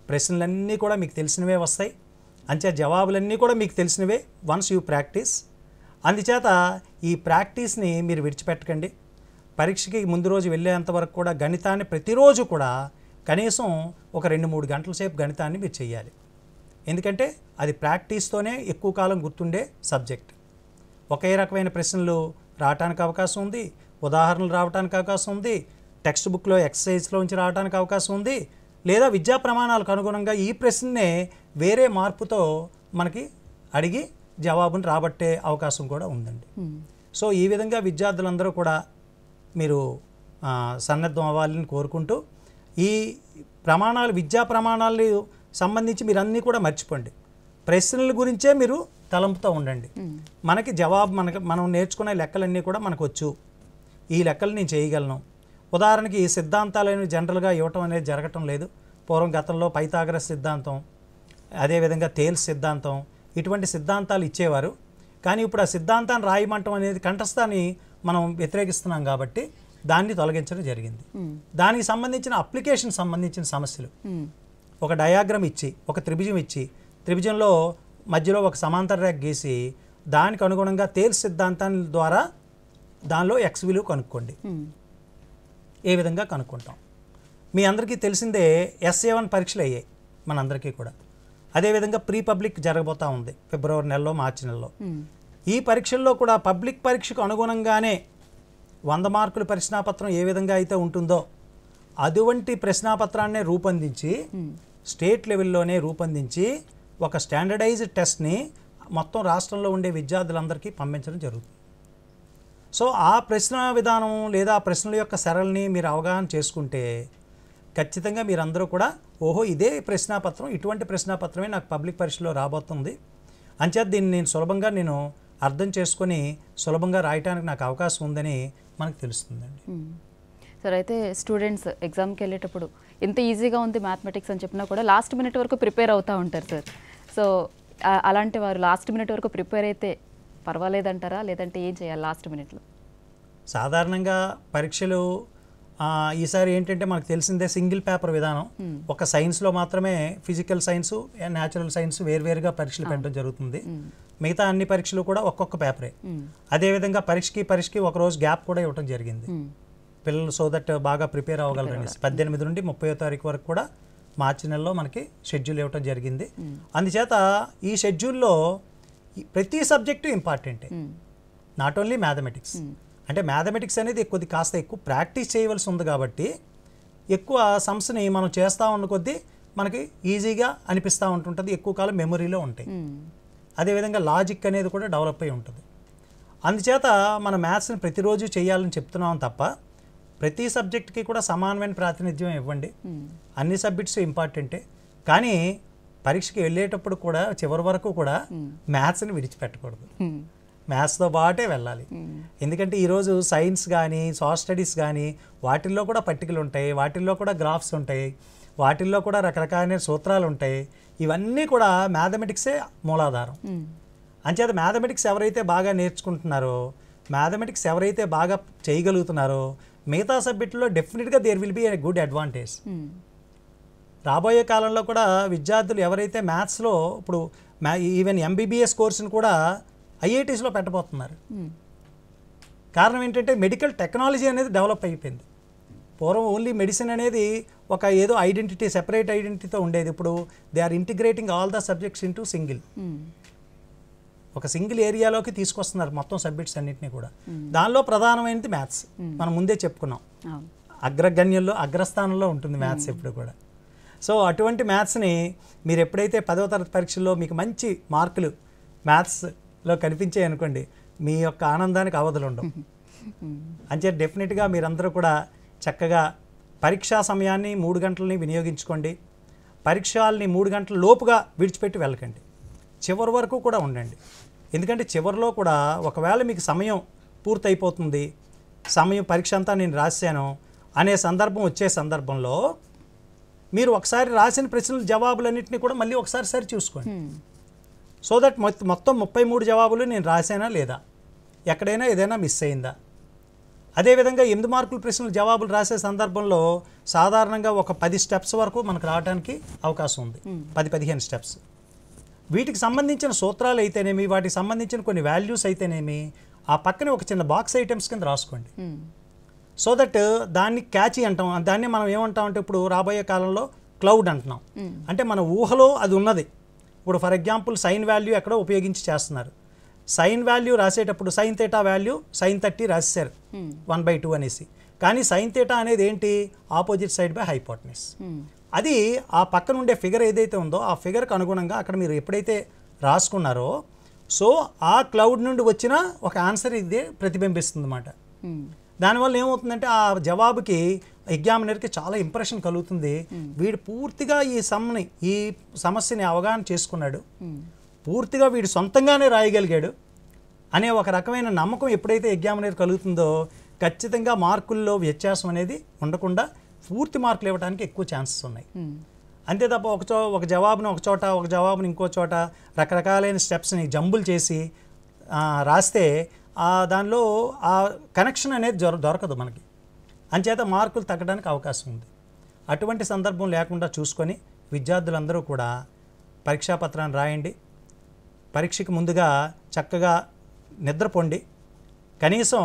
ప్రశ్నలన్నీ కూడా మీకు తెలిసినవే వస్తాయి అంచే జవాబులన్నీ కూడా మీకు తెలిసినవే వన్స్ యూ ప్రాక్టీస్ అందుచేత ఈ ప్రాక్టీస్ని మీరు విడిచిపెట్టకండి పరీక్షకి ముందు రోజు వెళ్ళేంత వరకు కూడా గణితాన్ని ప్రతిరోజు కూడా కనీసం ఒక రెండు మూడు గంటల సేపు గణితాన్ని మీరు చేయాలి ఎందుకంటే అది ప్రాక్టీస్తోనే ఎక్కువ కాలం గుర్తుండే సబ్జెక్ట్ ఒకే రకమైన ప్రశ్నలు రావడానికి అవకాశం ఉంది ఉదాహరణలు రావడానికి అవకాశం ఉంది టెక్స్ట్ బుక్లో ఎక్సర్సైజ్లో ఉంచి రావడానికి అవకాశం ఉంది లేదా విద్యా ప్రమాణాలకు అనుగుణంగా ఈ ప్రశ్ననే వేరే మార్పుతో మనకి అడిగి జవాబును రాబట్టే అవకాశం కూడా ఉందండి సో ఈ విధంగా విద్యార్థులందరూ కూడా మీరు సన్నద్ధం అవ్వాలని కోరుకుంటూ ఈ ప్రమాణాలు విద్యా ప్రమాణాలు సంబంధించి మీరు అన్నీ కూడా మర్చిపోండి ప్రశ్నల గురించే మీరు తలంపుతూ ఉండండి మనకి జవాబు మనకి మనం నేర్చుకునే లెక్కలన్నీ కూడా మనకు వచ్చు ఈ లెక్కలు నేను చేయగలను ఉదాహరణకి ఈ సిద్ధాంతాలను జనరల్గా ఇవ్వటం అనేది జరగటం లేదు పూర్వం గతంలో పైతాగ్రస్ సిద్ధాంతం అదేవిధంగా తేల్స్ సిద్ధాంతం ఇటువంటి సిద్ధాంతాలు ఇచ్చేవారు కానీ ఇప్పుడు ఆ సిద్ధాంతాన్ని రాయమంటం అనేది కంఠస్థాన్ని మనం వ్యతిరేకిస్తున్నాం కాబట్టి దాన్ని తొలగించడం జరిగింది దానికి సంబంధించిన అప్లికేషన్ సంబంధించిన సమస్యలు ఒక డయాగ్రమ్ ఇచ్చి ఒక త్రిభుజం ఇచ్చి త్రిభుజంలో మధ్యలో ఒక సమాంతర రేఖ గీసి దానికి అనుగుణంగా తేల్ సిద్ధాంతాన్ని ద్వారా దానిలో ఎక్స్ విలువ కనుక్కోండి ఏ విధంగా కనుక్కుంటాం మీ అందరికీ తెలిసిందే ఎస్ఏ వన్ పరీక్షలు అయ్యాయి మనందరికీ కూడా అదేవిధంగా ప్రీ పబ్లిక్ జరగబోతూ ఉంది ఫిబ్రవరి నెలలో మార్చి నెలలో ఈ పరీక్షల్లో కూడా పబ్లిక్ పరీక్షకు అనుగుణంగానే వంద మార్కుల ప్రశ్నాపత్రం ఏ విధంగా అయితే ఉంటుందో అటువంటి ప్రశ్నాపత్రాన్నే రూపొందించి స్టేట్ లెవెల్లోనే రూపొందించి ఒక స్టాండర్డైజ్డ్ టెస్ట్ని మొత్తం రాష్ట్రంలో ఉండే విద్యార్థులందరికీ పంపించడం జరుగుతుంది సో ఆ ప్రశ్న విధానం లేదా ప్రశ్నల యొక్క సరళిని మీరు అవగాహన చేసుకుంటే ఖచ్చితంగా మీరందరూ కూడా ఓహో ఇదే ప్రశ్నాపత్రం ఇటువంటి ప్రశ్నాపత్రమే నాకు పబ్లిక్ పరీక్షలో రాబోతుంది అంచేత దీన్ని నేను సులభంగా నేను అర్థం చేసుకొని సులభంగా రాయటానికి నాకు అవకాశం ఉందని మనకు తెలుస్తుందండి సార్ అయితే స్టూడెంట్స్ ఎగ్జామ్కి వెళ్ళేటప్పుడు ఇంత ఈజీగా ఉంది మ్యాథమెటిక్స్ అని చెప్పినా కూడా లాస్ట్ మినిట్ వరకు ప్రిపేర్ అవుతూ ఉంటారు సార్ సో అలాంటి వారు లాస్ట్ మినిట్ వరకు ప్రిపేర్ అయితే పర్వాలేదంటారా లేదంటే ఏం చేయాలి లాస్ట్ మినిట్లో సాధారణంగా పరీక్షలు ఈసారి ఏంటంటే మనకు తెలిసిందే సింగిల్ పేపర్ విధానం ఒక సైన్స్లో మాత్రమే ఫిజికల్ సైన్స్ న్యాచురల్ సైన్స్ వేర్వేరుగా పరీక్షలు పెట్టడం జరుగుతుంది మిగతా అన్ని పరీక్షలు కూడా ఒక్కొక్క పేపరే అదేవిధంగా పరీక్షకి పరీక్షకి ఒక రోజు గ్యాప్ కూడా ఇవ్వడం జరిగింది పిల్లలు సో దట్ బాగా ప్రిపేర్ అవ్వగలరండి పద్దెనిమిది నుండి ముప్పై తారీఖు వరకు కూడా మార్చి నెలలో మనకి షెడ్యూల్ ఇవ్వడం జరిగింది అందుచేత ఈ షెడ్యూల్లో ప్రతి సబ్జెక్టు ఇంపార్టెంటే నాట్ ఓన్లీ మ్యాథమెటిక్స్ అంటే మ్యాథమెటిక్స్ అనేది కొద్ది కాస్త ఎక్కువ ప్రాక్టీస్ చేయవలసి ఉంది కాబట్టి ఎక్కువ సమ్స్ని మనం చేస్తూ ఉన్న కొద్దీ మనకి ఈజీగా అనిపిస్తూ ఉంటుంటుంది ఎక్కువ కాలం మెమొరీలో ఉంటాయి అదేవిధంగా లాజిక్ అనేది కూడా డెవలప్ అయి ఉంటుంది అందుచేత మన మ్యాథ్స్ని ప్రతిరోజు చేయాలని చెప్తున్నాం తప్ప ప్రతి సబ్జెక్ట్కి కూడా సమానమైన ప్రాతినిధ్యం ఇవ్వండి అన్ని సబ్జెక్ట్స్ ఇంపార్టెంటే కానీ పరీక్షకి వెళ్ళేటప్పుడు కూడా చివరి వరకు కూడా hmm. మ్యాథ్స్ని విడిచిపెట్టకూడదు hmm. మ్యాథ్స్తో పాటే వెళ్ళాలి hmm. ఎందుకంటే ఈరోజు సైన్స్ కానీ సోషల్ స్టడీస్ కానీ వాటిల్లో కూడా పట్టికలు ఉంటాయి వాటిల్లో కూడా గ్రాఫ్స్ ఉంటాయి వాటిల్లో కూడా రకరకాలైన సూత్రాలు ఉంటాయి ఇవన్నీ కూడా మ్యాథమెటిక్సే మూలాధారం అంచేత మ్యాథమెటిక్స్ ఎవరైతే బాగా నేర్చుకుంటున్నారో మ్యాథమెటిక్స్ ఎవరైతే బాగా చేయగలుగుతున్నారో మిగతా సబ్జెక్టులో డెఫినెట్గా there will be a good advantage రాబోయే కాలంలో కూడా విద్యార్థులు ఎవరైతే మ్యాథ్స్లో ఇప్పుడు మ్యా ఈవెన్ ఎంబీబీఎస్ కోర్సును కూడా ఐఐటీస్లో పెట్టబోతున్నారు కారణం ఏంటంటే మెడికల్ టెక్నాలజీ అనేది డెవలప్ అయిపోయింది పూర్వం ఓన్లీ మెడిసిన్ అనేది ఒక ఏదో ఐడెంటిటీ సెపరేట్ ఐడెంటిటీతో ఉండేది ఇప్పుడు they are integrating all the subjects into single ఒక సింగిల్ ఏరియాలోకి తీసుకొస్తున్నారు మొత్తం సబ్జెక్ట్స్ అన్నింటినీ కూడా దానిలో ప్రధానమైనది మ్యాథ్స్ మనం ముందే చెప్పుకున్నాం అగ్రగణ్యంలో అగ్రస్థానంలో ఉంటుంది మ్యాథ్స్ ఎప్పుడు కూడా సో అటువంటి మ్యాథ్స్ని మీరు ఎప్పుడైతే పదవ తరగతి పరీక్షల్లో మీకు మంచి మార్కులు మ్యాథ్స్లో కనిపించాయి అనుకోండి మీ యొక్క ఆనందానికి అవధులు ఉండవు అంటే డెఫినెట్గా మీరందరూ కూడా చక్కగా పరీక్షా సమయాన్ని మూడు గంటలని వినియోగించుకోండి పరీక్షల్ని మూడు గంటల లోపుగా విడిచిపెట్టి వెళ్ళకండి చివరి వరకు కూడా ఉండండి ఎందుకంటే చివరిలో కూడా ఒకవేళ మీకు సమయం పూర్తయిపోతుంది సమయం పరీక్ష అంతా నేను రాశాను అనే సందర్భం వచ్చే సందర్భంలో మీరు ఒకసారి రాసిన ప్రశ్నల జవాబులన్నింటినీ కూడా మళ్ళీ ఒకసారి సరి చూసుకోండి సో దట్ మొత్తం ముప్పై మూడు జవాబులు నేను రాసానా లేదా ఎక్కడైనా ఏదైనా మిస్ అయిందా అదేవిధంగా ఎనిమిది మార్కుల ప్రశ్నలు జవాబులు రాసే సందర్భంలో సాధారణంగా ఒక పది స్టెప్స్ వరకు మనకు రావడానికి అవకాశం ఉంది పది పదిహేను స్టెప్స్ వీటికి సంబంధించిన సూత్రాలు అయితేనేమి వాటికి సంబంధించిన కొన్ని వాల్యూస్ అయితేనేమి ఆ పక్కనే ఒక చిన్న బాక్స్ ఐటమ్స్ కింద రాసుకోండి సో దట్ uh, దాన్ని క్యాచి అంటాం దాన్ని మనం ఏమంటామంటే ఇప్పుడు రాబోయే కాలంలో క్లౌడ్ అంటున్నాం hmm. అంటే మన ఊహలో అది ఉన్నది ఇప్పుడు ఫర్ ఎగ్జాంపుల్ సైన్ వాల్యూ ఎక్కడో ఉపయోగించి చేస్తున్నారు సైన్ వాల్యూ రాసేటప్పుడు sine theta value sine thirty రాసేసారు వన్ బై టూ అనేసి కానీ సైన్ తేటా అనేది ఏంటి ఆపోజిట్ సైడ్ బై హైపోటనెస్ అది ఆ పక్కన ఉండే ఫిగర్ ఏదైతే ఉందో ఆ ఫిగర్కి అనుగుణంగా అక్కడ మీరు ఎప్పుడైతే రాసుకున్నారో సో ఆ క్లౌడ్ నుండి వచ్చిన ఒక ఆన్సర్ ఇది ప్రతిబింబిస్తుంది అన్నమాట hmm. దానివల్ల ఏమవుతుందంటే ఆ జవాబుకి ఎగ్జామినర్కి చాలా ఇంప్రెషన్ కలుగుతుంది వీడు పూర్తిగా ఈ సమ్ని ఈ సమస్యని అవగాహన చేసుకున్నాడు పూర్తిగా వీడు సొంతంగానే రాయగలిగాడు అనే ఒక రకమైన నమ్మకం ఎప్పుడైతే ఎగ్జామినర్ కలుగుతుందో ఖచ్చితంగా మార్కుల్లో వ్యత్యాసం అనేది ఉండకుండా పూర్తి మార్కులు ఇవ్వడానికి ఎక్కువ ఛాన్సెస్ ఉన్నాయి అంతే తప్ప ఒక చో ఒక జవాబును ఒక చోట ఒక జవాబును ఇంకో చోట రకరకాలైన స్టెప్స్ని జంబులు చేసి రాస్తే దానిలో ఆ కనెక్షన్ అనేది దొరకదు మనకి అంచేత మార్కులు తగ్గడానికి అవకాశం ఉంది అటువంటి సందర్భం లేకుండా చూసుకొని విద్యార్థులందరూ కూడా పరీక్షా పత్రాన్ని రాయండి పరీక్షకు ముందుగా చక్కగా నిద్రపొండి కనీసం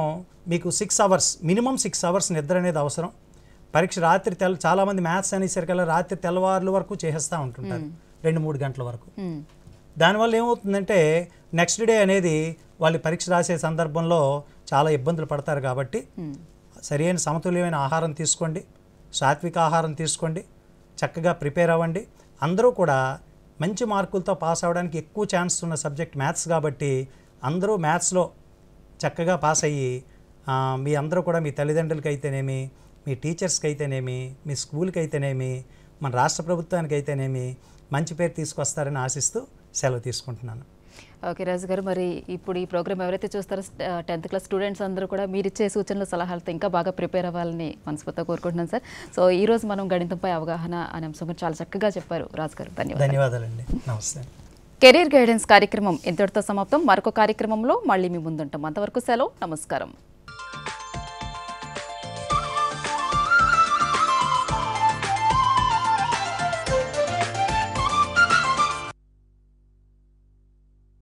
మీకు six hours minimum six hours నిద్ర అనేది అవసరం పరీక్ష రాత్రి తెల్ల చాలామంది మ్యాథ్స్ అనేసరికల్లా రాత్రి తెల్లవారుల వరకు చేసేస్తూ ఉంటుంటారు రెండు మూడు గంటల వరకు దానివల్ల ఏమవుతుందంటే నెక్స్ట్ డే అనేది వాళ్ళు పరీక్ష రాసే సందర్భంలో చాలా ఇబ్బందులు పడతారు కాబట్టి hmm. సరైన సమతుల్యమైన ఆహారం తీసుకోండి సాత్విక ఆహారం తీసుకోండి చక్కగా ప్రిపేర్ అవ్వండి అందరూ కూడా మంచి మార్కులతో పాస్ అవ్వడానికి ఎక్కువ ఛాన్స్ ఉన్న సబ్జెక్ట్ మ్యాథ్స్ కాబట్టి అందరూ మ్యాథ్స్లో చక్కగా పాస్ అయ్యి మీ అందరూ కూడా మీ తల్లిదండ్రులకి అయితేనేమి మీ టీచర్స్కి అయితేనేమి మీ స్కూల్కి అయితేనేమి మన రాష్ట్ర ప్రభుత్వానికి అయితేనేమి మంచి పేరు తీసుకొస్తారని ఆశిస్తూ సెలవు తీసుకుంటున్నాను ఓకే రాజు గారు మరి ఇప్పుడు ఈ ప్రోగ్రామ్ ఎవరైతే చూస్తారో టెన్త్ క్లాస్ స్టూడెంట్స్ అందరూ కూడా మీరు ఇచ్చే సూచనలు సలహాలతో ఇంకా బాగా ప్రిపేర్ అవ్వాలని మనస్ఫూర్తిగా కోరుకుంటున్నాను సార్ సో ఈ రోజు మనం గణితంపై అవగాహన అనే అంశం చాలా చక్కగా చెప్పారు రాజు గారు ధన్యవాదాలు ధన్యవాదాలండి నమస్తే కెరీర్ గైడెన్స్ కార్యక్రమం ఇంతటితో సమాప్తం మరొక కార్యక్రమంలో మళ్ళీ మీ ముందుంటాం అంతవరకు సెలవు నమస్కారం